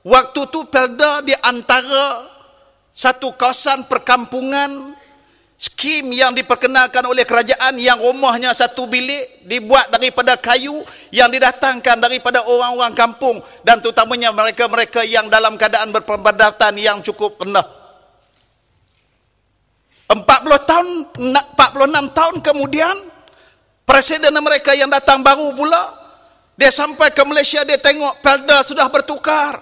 Waktu itu Pelda di antara satu kawasan perkampungan skim yang diperkenalkan oleh kerajaan yang rumahnya satu bilik dibuat daripada kayu yang didatangkan daripada orang-orang kampung dan terutamanya mereka-mereka yang dalam keadaan berpendapatan yang cukup rendah. 40 tahun 46 tahun kemudian presiden mereka yang datang baru pula dia sampai ke Malaysia dia tengok Pelda sudah bertukar.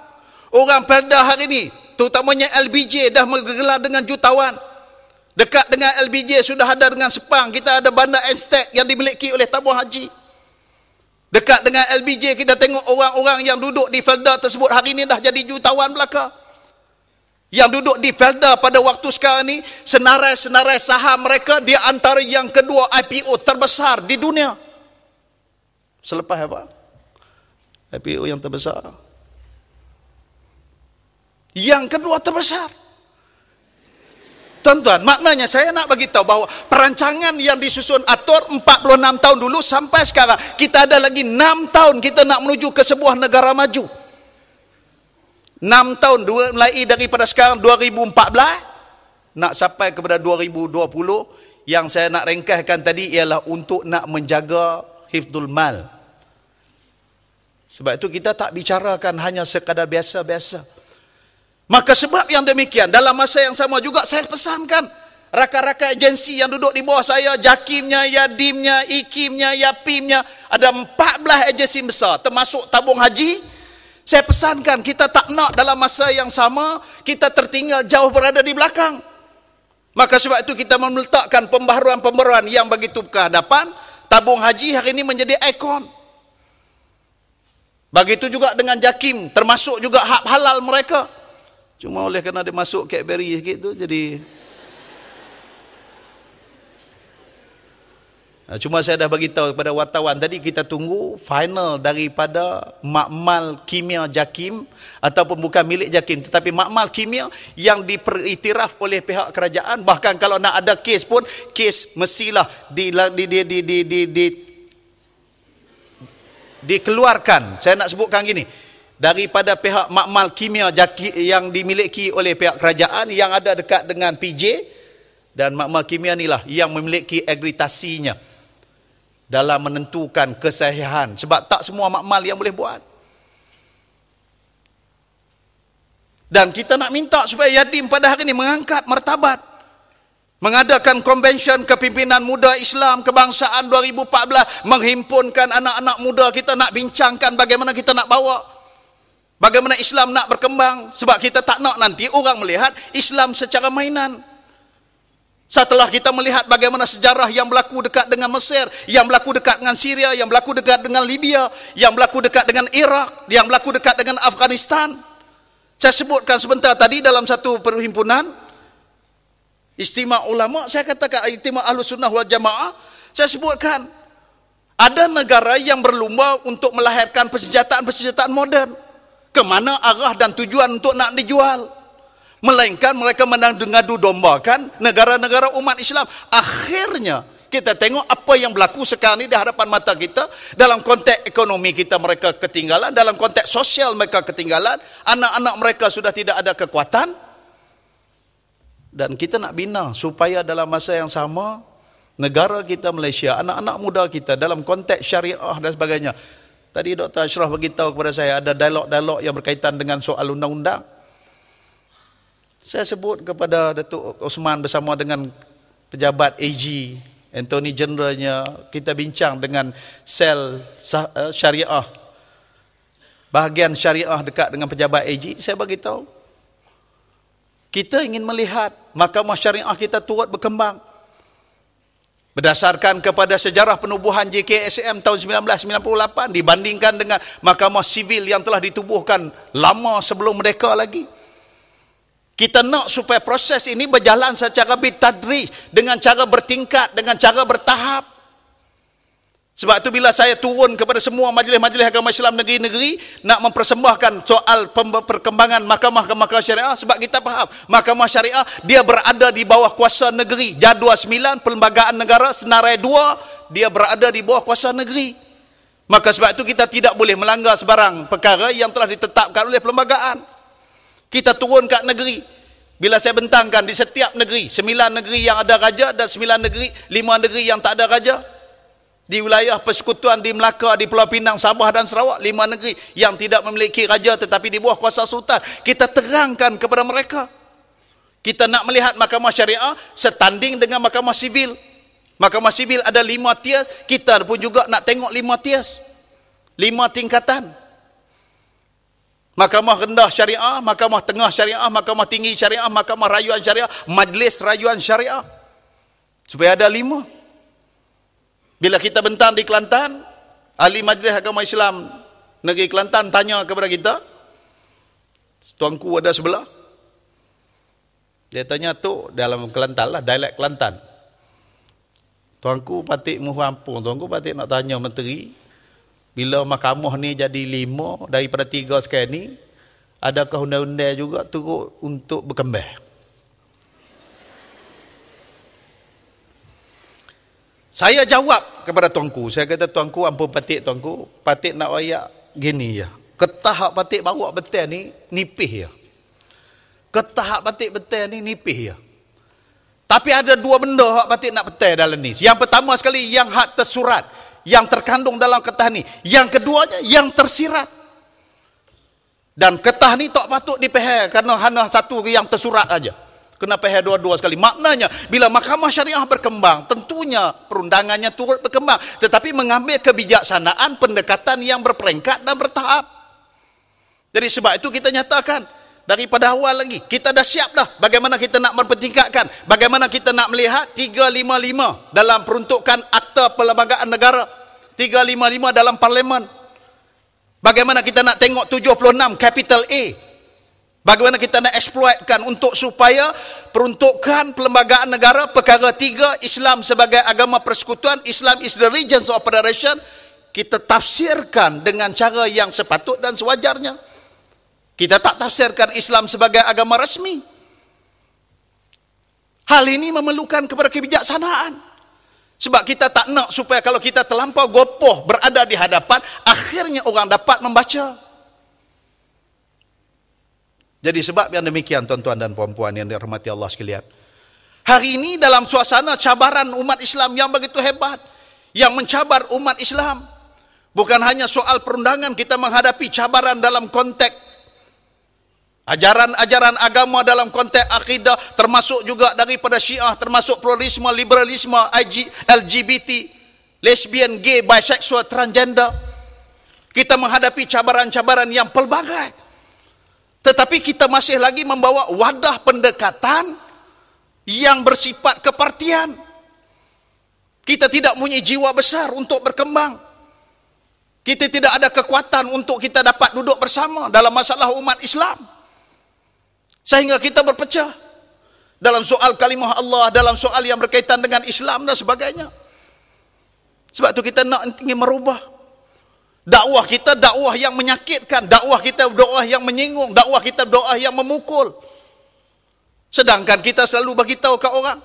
Orang Pelda hari ini terutamanya LBJ dah bergelar dengan jutawan. Dekat dengan LBJ sudah ada dengan Sepang, kita ada bandar Estek yang dimiliki oleh tabung haji. Dekat dengan LBJ kita tengok orang-orang yang duduk di Felda tersebut hari ini dah jadi jutawan belaka. Yang duduk di Felda pada waktu sekarang ini, senarai-senarai saham mereka di antara yang kedua IPO terbesar di dunia. Selepas apa? IPO yang terbesar. Yang kedua terbesar. Tuan-tuan, maknanya saya nak bagi tahu bahawa perancangan yang disusun atur 46 tahun dulu sampai sekarang kita ada lagi 6 tahun kita nak menuju ke sebuah negara maju. 6 tahun dua, mulai daripada sekarang 2014 nak sampai kepada 2020 yang saya nak ringkaskan tadi ialah untuk nak menjaga hifdul mal. Sebab itu kita tak bicarakan hanya sekadar biasa-biasa. biasa biasa Maka sebab yang demikian, dalam masa yang sama juga saya pesankan rakan-rakan agensi yang duduk di bawah saya, Jakimnya, Yadimnya, Ikimnya, Yapimnya, ada 14 agensi besar termasuk tabung haji. Saya pesankan kita tak nak dalam masa yang sama kita tertinggal jauh berada di belakang. Maka sebab itu kita memletakkan pembaharuan-pembaharuan yang begitu ke hadapan, tabung haji hari ini menjadi ikon. Begitu juga dengan Jakim, termasuk juga hak halal mereka. Cuma oleh kerana dia masuk Cadbury sikit tu jadi Cuma saya dah bagi tahu kepada wartawan tadi kita tunggu final daripada makmal kimia Jakim ataupun bukan milik Jakim tetapi makmal kimia yang diperiktiraf oleh pihak kerajaan bahkan kalau nak ada kes pun kes mestilah di di di di di di dikeluarkan saya nak sebutkan gini daripada pihak makmal kimia jaki yang dimiliki oleh pihak kerajaan yang ada dekat dengan PJ dan makmal kimia inilah yang memiliki agritasinya dalam menentukan kesahihan sebab tak semua makmal yang boleh buat dan kita nak minta supaya Yadim pada hari ini mengangkat martabat mengadakan konvensyen kepimpinan muda Islam kebangsaan 2014 menghimpunkan anak-anak muda kita nak bincangkan bagaimana kita nak bawa Bagaimana Islam nak berkembang? Sebab kita tak nak nanti orang melihat Islam secara mainan. Setelah kita melihat bagaimana sejarah yang berlaku dekat dengan Mesir, yang berlaku dekat dengan Syria, yang berlaku dekat dengan Libya, yang berlaku dekat dengan Iraq, yang berlaku dekat dengan Afghanistan. Saya sebutkan sebentar tadi dalam satu perhimpunan istimewa ulama, saya katakan istimewa ahlu sunnah wal jamaah, saya sebutkan ada negara yang berlumba untuk melahirkan persenjataan-persenjataan modern ke mana arah dan tujuan untuk nak dijual. Melainkan mereka menang dengan domba kan negara-negara umat Islam. Akhirnya kita tengok apa yang berlaku sekarang ini di hadapan mata kita. Dalam konteks ekonomi kita mereka ketinggalan. Dalam konteks sosial mereka ketinggalan. Anak-anak mereka sudah tidak ada kekuatan. Dan kita nak bina supaya dalam masa yang sama negara kita Malaysia, anak-anak muda kita dalam konteks syariah dan sebagainya Tadi Dr. Ashraf beritahu kepada saya ada dialog-dialog yang berkaitan dengan soal undang-undang. Saya sebut kepada Datuk Osman bersama dengan pejabat AG, Anthony Generalnya, kita bincang dengan sel eh, syariah. Bahagian syariah dekat dengan pejabat AG, saya beritahu. Kita ingin melihat mahkamah syariah kita turut berkembang. Berdasarkan kepada sejarah penubuhan JKSM tahun 1998 dibandingkan dengan mahkamah sivil yang telah ditubuhkan lama sebelum mereka lagi. Kita nak supaya proses ini berjalan secara bitadri dengan cara bertingkat, dengan cara bertahap. Sebab tu bila saya turun kepada semua majlis-majlis agama Islam negeri-negeri nak mempersembahkan soal perkembangan mahkamah-mahkamah ke syariah sebab kita faham mahkamah syariah dia berada di bawah kuasa negeri jadual 9 perlembagaan negara senarai 2 dia berada di bawah kuasa negeri maka sebab itu kita tidak boleh melanggar sebarang perkara yang telah ditetapkan oleh perlembagaan kita turun ke negeri bila saya bentangkan di setiap negeri, sembilan negeri yang ada raja dan sembilan negeri, lima negeri yang tak ada raja, di wilayah persekutuan di Melaka, di Pulau Pinang, Sabah dan Sarawak, lima negeri yang tidak memiliki raja tetapi di bawah kuasa sultan. Kita terangkan kepada mereka. Kita nak melihat mahkamah syariah setanding dengan mahkamah sivil. Mahkamah sivil ada lima tias, kita pun juga nak tengok lima tias. Lima tingkatan. Mahkamah rendah syariah, mahkamah tengah syariah, mahkamah tinggi syariah, mahkamah rayuan syariah, majlis rayuan syariah. Supaya ada lima. Lima. Bila kita bentang di Kelantan, ahli majlis agama Islam negeri Kelantan tanya kepada kita, tuanku ada sebelah. Dia tanya tu dalam Kelantan lah, dialek Kelantan. Tuanku patik mohon ampun, tuanku patik nak tanya menteri, bila mahkamah ni jadi lima daripada tiga sekarang ni, adakah undang-undang juga turut untuk berkembang? Saya jawab kepada tuanku. Saya kata tuanku ampun patik tuanku. Patik nak wayak gini ya. hak patik bawa betel ni nipih ya. hak patik betel ni nipih ya. Tapi ada dua benda hak patik nak betel dalam ni. Yang pertama sekali yang hak tersurat. Yang terkandung dalam ketah ni. Yang keduanya yang tersirat. Dan ketah ni tak patut dipeher. Kerana hanya satu yang tersurat aja. Kenapa ayat dua-dua sekali? Maknanya, bila mahkamah syariah berkembang, tentunya perundangannya turut berkembang. Tetapi mengambil kebijaksanaan pendekatan yang berperingkat dan bertahap. Jadi sebab itu kita nyatakan, daripada awal lagi, kita dah siap dah bagaimana kita nak mempertingkatkan, bagaimana kita nak melihat 355 dalam peruntukan akta perlembagaan negara, 355 dalam parlimen, Bagaimana kita nak tengok 76 capital A Bagaimana kita nak exploitkan untuk supaya peruntukan perlembagaan negara perkara tiga Islam sebagai agama persekutuan Islam is the regions of federation kita tafsirkan dengan cara yang sepatut dan sewajarnya. Kita tak tafsirkan Islam sebagai agama rasmi. Hal ini memerlukan kepada kebijaksanaan. Sebab kita tak nak supaya kalau kita terlampau gopoh berada di hadapan, akhirnya orang dapat membaca. Jadi sebab yang demikian tuan-tuan dan puan-puan yang dirahmati Allah sekalian. Hari ini dalam suasana cabaran umat Islam yang begitu hebat. Yang mencabar umat Islam. Bukan hanya soal perundangan kita menghadapi cabaran dalam konteks ajaran-ajaran agama dalam konteks akidah termasuk juga daripada syiah termasuk pluralisme, liberalisme, LGBT, lesbian, gay, bisexual, transgender. Kita menghadapi cabaran-cabaran yang pelbagai. Tetapi kita masih lagi membawa wadah pendekatan yang bersifat kepartian. Kita tidak punya jiwa besar untuk berkembang. Kita tidak ada kekuatan untuk kita dapat duduk bersama dalam masalah umat Islam. Sehingga kita berpecah dalam soal kalimah Allah, dalam soal yang berkaitan dengan Islam dan sebagainya. Sebab tu kita nak ingin merubah, Dakwah kita dakwah yang menyakitkan, dakwah kita doa yang menyinggung, dakwah kita doa yang memukul. Sedangkan kita selalu bagi tahu ke orang.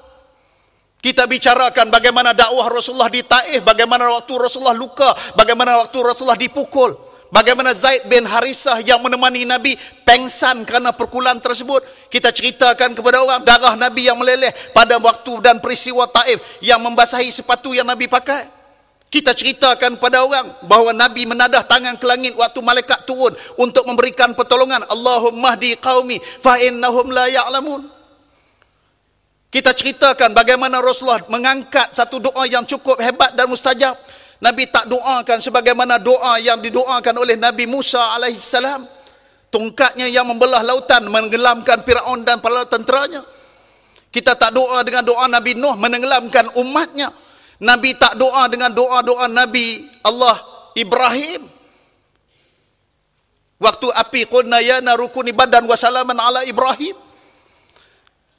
Kita bicarakan bagaimana dakwah Rasulullah di Taif, bagaimana waktu Rasulullah luka, bagaimana waktu Rasulullah dipukul. Bagaimana Zaid bin Harisah yang menemani Nabi pengsan kerana perkulan tersebut. Kita ceritakan kepada orang darah Nabi yang meleleh pada waktu dan peristiwa Taif yang membasahi sepatu yang Nabi pakai. Kita ceritakan pada orang bahawa Nabi menadah tangan ke langit waktu malaikat turun untuk memberikan pertolongan. Allahumma di fa fa'innahum la ya'lamun. Kita ceritakan bagaimana Rasulullah mengangkat satu doa yang cukup hebat dan mustajab. Nabi tak doakan sebagaimana doa yang didoakan oleh Nabi Musa AS. Tungkatnya yang membelah lautan menenggelamkan Fir'aun dan para tenteranya. Kita tak doa dengan doa Nabi Nuh menenggelamkan Umatnya. Nabi tak doa dengan doa-doa Nabi Allah Ibrahim. Waktu api qulna ya narukuni badan wasalaman salaman ala Ibrahim.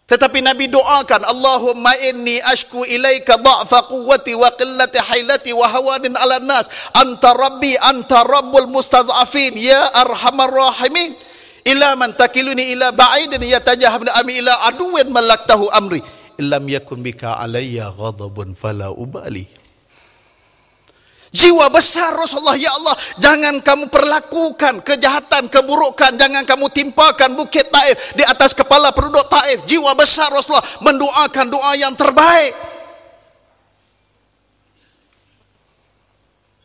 Tetapi Nabi doakan Allahumma inni ashku ilaika da'fa quwwati wa qillati haylati wa hawanin ala nas anta rabbi anta rabbul mustaz'afin ya arhamar rahimin ila man takiluni ila ba'idin ya tajahabni ami ila aduwin malaktahu amri lam yakun bika alayya ghadabun fala ubali Jiwa besar Rasulullah ya Allah jangan kamu perlakukan kejahatan keburukan jangan kamu timpakan bukit Taif di atas kepala penduduk Taif jiwa besar Rasulullah mendoakan doa yang terbaik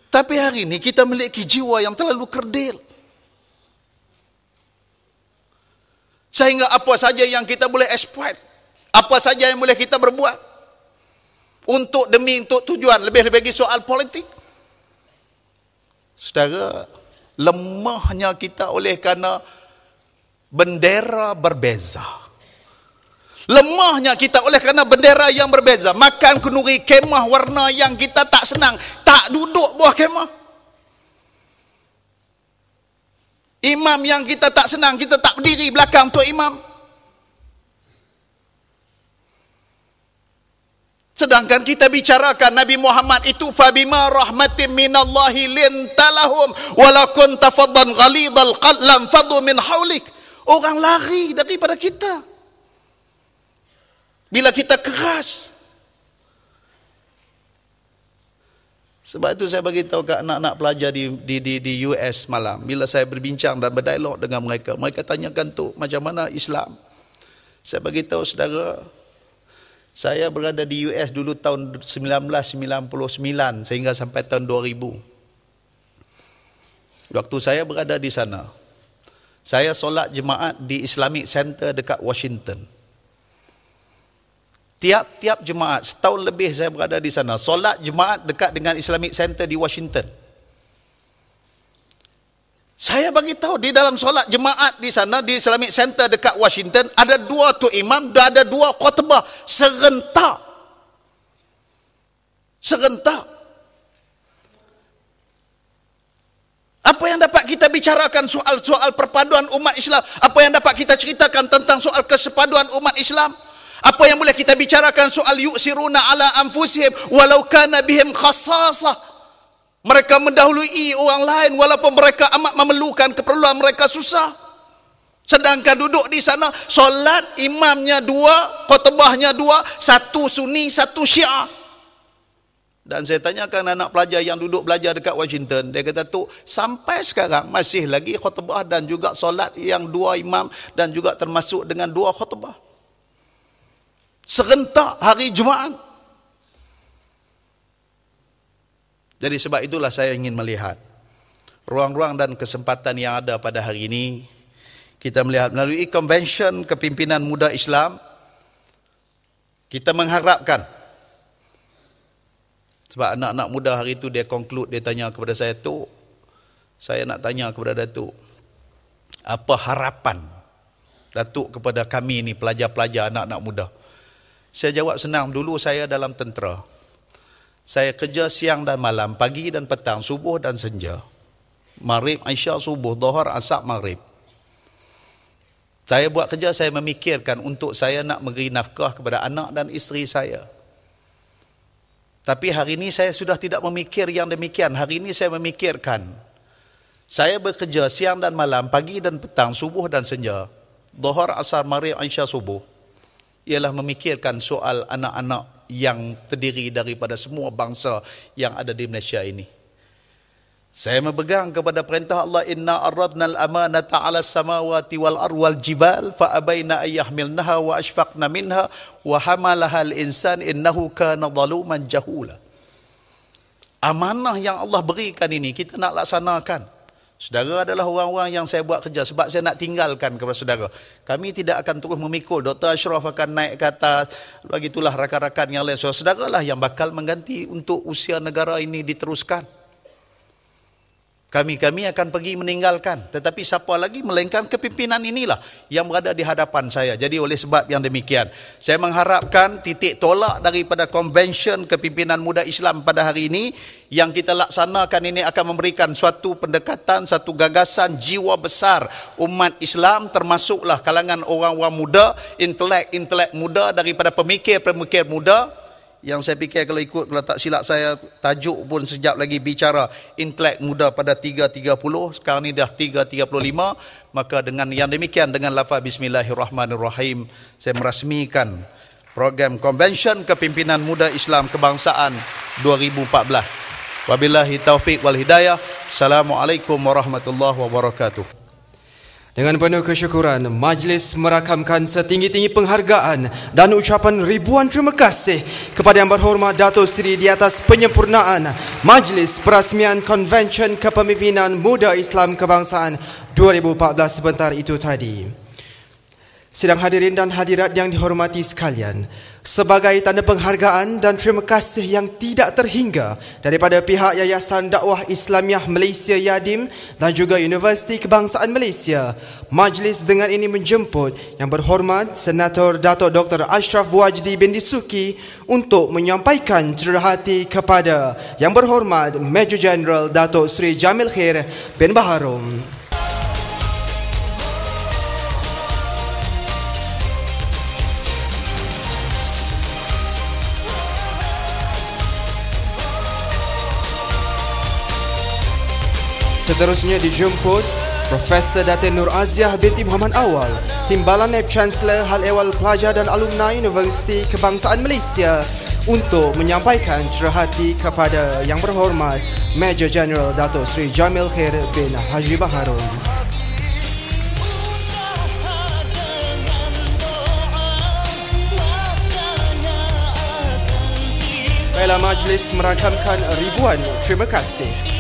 Tapi hari ini kita memiliki jiwa yang terlalu kerdil sehingga apa saja yang kita boleh expect apa saja yang boleh kita berbuat untuk demi untuk tujuan lebih-lebih lagi soal politik saudara lemahnya kita oleh karena bendera berbeza lemahnya kita oleh karena bendera yang berbeza makan kenuri kemah warna yang kita tak senang tak duduk buah kemah imam yang kita tak senang kita tak berdiri belakang tu imam Sedangkan kita bicarakan Nabi Muhammad itu fabima rahmatin minallahi lintalahum walakun tafaddan ghalidhal qalam fadu min haulik. Orang lari daripada kita. Bila kita keras. Sebab itu saya bagi tahu ke anak-anak pelajar di, di di di US malam bila saya berbincang dan berdialog dengan mereka, mereka tanyakan tu macam mana Islam. Saya bagi tahu saudara, saya berada di US dulu tahun 1999 sehingga sampai tahun 2000. Waktu saya berada di sana, saya solat jemaat di Islamic Center dekat Washington. Tiap-tiap jemaat, setahun lebih saya berada di sana, solat jemaat dekat dengan Islamic Center di Washington. Washington. Saya bagi tahu di dalam solat jemaat di sana di Islamic Center dekat Washington ada dua tu imam dan ada dua khutbah serentak. Serentak. Apa yang dapat kita bicarakan soal-soal perpaduan umat Islam? Apa yang dapat kita ceritakan tentang soal kesepaduan umat Islam? Apa yang boleh kita bicarakan soal yusiruna ala anfusihim walau kana bihim khassasah? Mereka mendahului orang lain walaupun mereka amat memerlukan keperluan mereka susah. Sedangkan duduk di sana, solat imamnya dua, khutbahnya dua, satu sunni, satu syiah. Dan saya tanyakan anak pelajar yang duduk belajar dekat Washington, dia kata, Tok, sampai sekarang masih lagi khutbah dan juga solat yang dua imam dan juga termasuk dengan dua khutbah. Serentak hari Jumaat, Jadi sebab itulah saya ingin melihat ruang-ruang dan kesempatan yang ada pada hari ini. Kita melihat melalui konvensyen kepimpinan muda Islam, kita mengharapkan sebab anak-anak muda hari itu dia conclude, dia tanya kepada saya, tu saya nak tanya kepada Datuk, apa harapan Datuk kepada kami ni pelajar-pelajar anak-anak muda? Saya jawab senang, dulu saya dalam tentera. Saya kerja siang dan malam, pagi dan petang, subuh dan senja. Marib, Aisha, subuh, dohar, asap, marib. Saya buat kerja, saya memikirkan untuk saya nak memberi nafkah kepada anak dan isteri saya. Tapi hari ini saya sudah tidak memikir yang demikian. Hari ini saya memikirkan. Saya bekerja siang dan malam, pagi dan petang, subuh dan senja. Dohar, asar, marib, Aisyah, subuh. Ialah memikirkan soal anak-anak yang terdiri daripada semua bangsa yang ada di Malaysia ini. Saya memegang kepada perintah Allah inna aradna al-amanata 'ala samawati wal ardi wal jibal fa abaina ayyahmilnaha wa ashfaqna minha wa hamalaha al-insan innahu kana zaluman jahula. Amanah yang Allah berikan ini kita nak laksanakan. Saudara adalah orang-orang yang saya buat kerja sebab saya nak tinggalkan kepada saudara. Kami tidak akan terus memikul. Dr. Ashraf akan naik ke atas. Begitulah rakan-rakan yang lain. So, saudara lah yang bakal mengganti untuk usia negara ini diteruskan. Kami-kami akan pergi meninggalkan. Tetapi siapa lagi melainkan kepimpinan inilah yang berada di hadapan saya. Jadi oleh sebab yang demikian, saya mengharapkan titik tolak daripada konvensyen kepimpinan muda Islam pada hari ini yang kita laksanakan ini akan memberikan suatu pendekatan, satu gagasan jiwa besar umat Islam termasuklah kalangan orang-orang muda, intelek-intelek muda daripada pemikir-pemikir muda yang saya fikir kalau ikut kalau tak silap saya tajuk pun sejak lagi bicara intelek muda pada 3.30 sekarang ni dah 3.35 maka dengan yang demikian dengan lafaz bismillahirrahmanirrahim saya merasmikan program convention kepimpinan muda Islam kebangsaan 2014 wabillahi taufik wal hidayah assalamualaikum warahmatullahi wabarakatuh dengan penuh kesyukuran, majlis merakamkan setinggi-tinggi penghargaan dan ucapan ribuan terima kasih kepada yang berhormat Dato Sri di atas penyempurnaan Majlis Perasmian Konvensyen Kepemimpinan Muda Islam Kebangsaan 2014 sebentar itu tadi. Sidang hadirin dan hadirat yang dihormati sekalian, sebagai tanda penghargaan dan terima kasih yang tidak terhingga daripada pihak Yayasan Dakwah Islamiah Malaysia Yadim dan juga Universiti Kebangsaan Malaysia, majlis dengan ini menjemput yang berhormat Senator Dato' Dr. Ashraf Wajdi bin Disuki untuk menyampaikan hati kepada yang berhormat Major General Dato' Sri Jamil Khair bin Baharum. Seterusnya dijemput Profesor Datin Nur Aziah binti Muhammad Awal, Timbalan Naib Chancellor Hal Ehwal Pelajar dan Alumni Universiti Kebangsaan Malaysia untuk menyampaikan cerahati kepada Yang Berhormat Major General Datuk Sri Jamil Khair bin Haji Baharul. Baiklah majlis merakamkan ribuan terima kasih.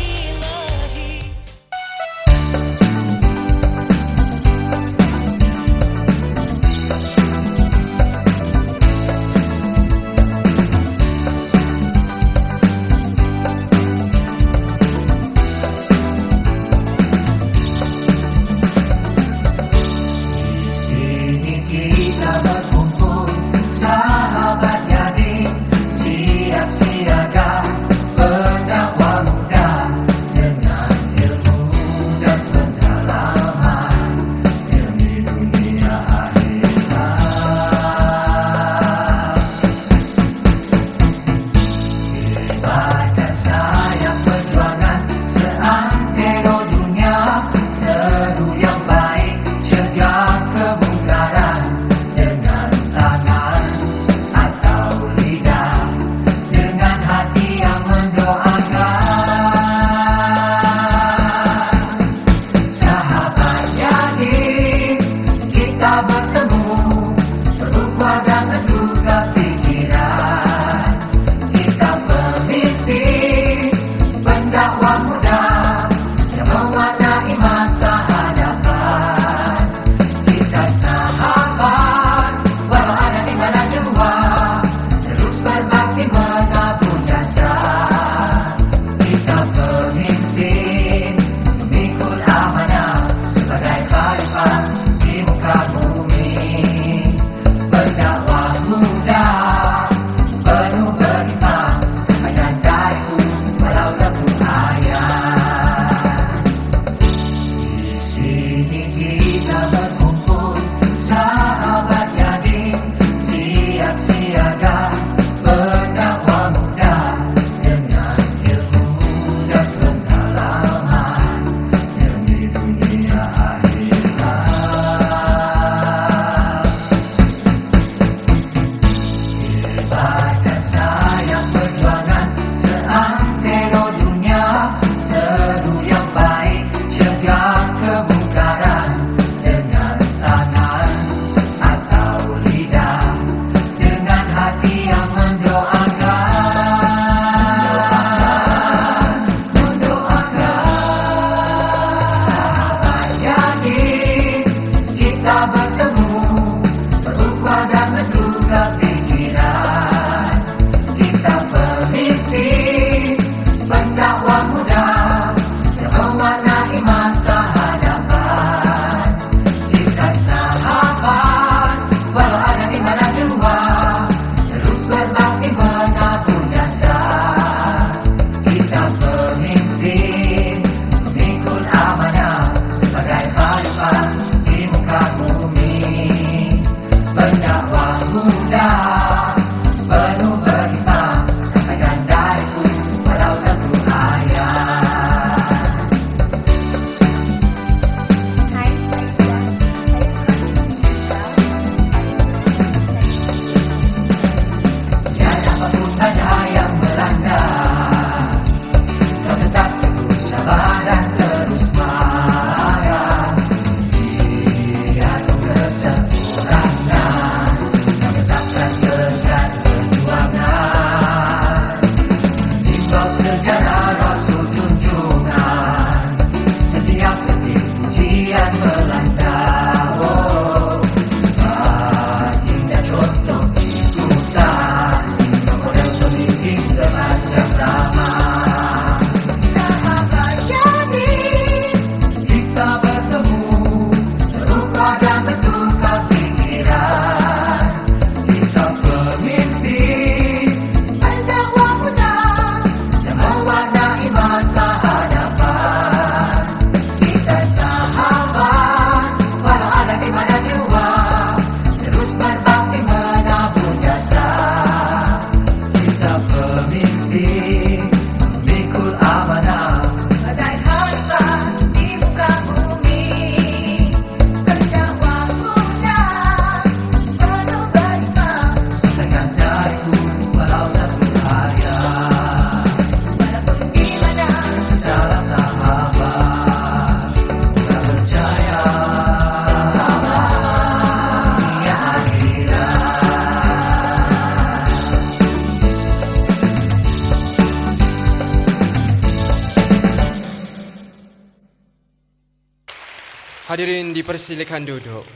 Hadirin dipersilakan duduk.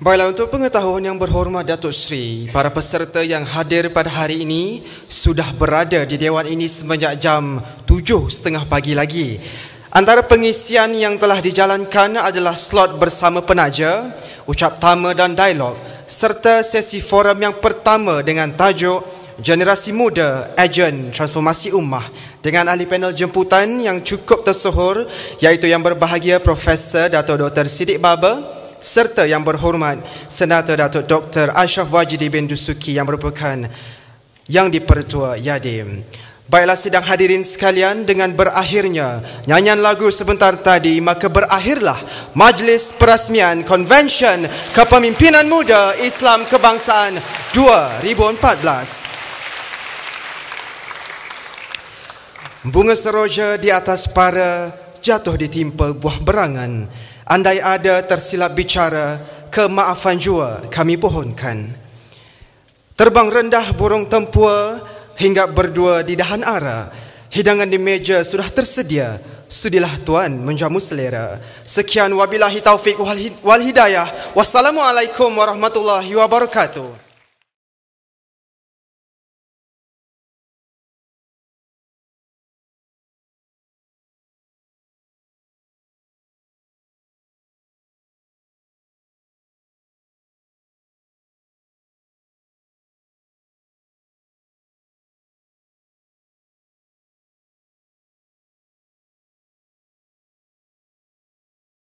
Baiklah untuk pengetahuan yang berhormat Datuk Sri, para peserta yang hadir pada hari ini sudah berada di Dewan ini semenjak jam 7.30 pagi lagi. Antara pengisian yang telah dijalankan adalah slot bersama penaja, ucap tama dan dialog serta sesi forum yang pertama dengan tajuk Generasi Muda, Ejen Transformasi Ummah dengan ahli panel jemputan yang cukup tersohor iaitu yang berbahagia Profesor Dato Dr Sidik Baba serta yang berhormat Senator Dato Dr Ashraf Wajidi bin Dusuki yang merupakan yang dipertua Yadim. Baiklah sidang hadirin sekalian dengan berakhirnya nyanyian lagu sebentar tadi maka berakhirlah majlis perasmian konvensyen kepemimpinan muda Islam Kebangsaan 2014. Bunga seroja di atas para jatuh ditimpa buah berangan. Andai ada tersilap bicara, kemaafan jua kami pohonkan. Terbang rendah burung tempua hingga berdua di dahan ara. Hidangan di meja sudah tersedia. Sudilah tuan menjamu selera. Sekian wabillahi taufik wal hidayah. Wassalamualaikum warahmatullahi wabarakatuh.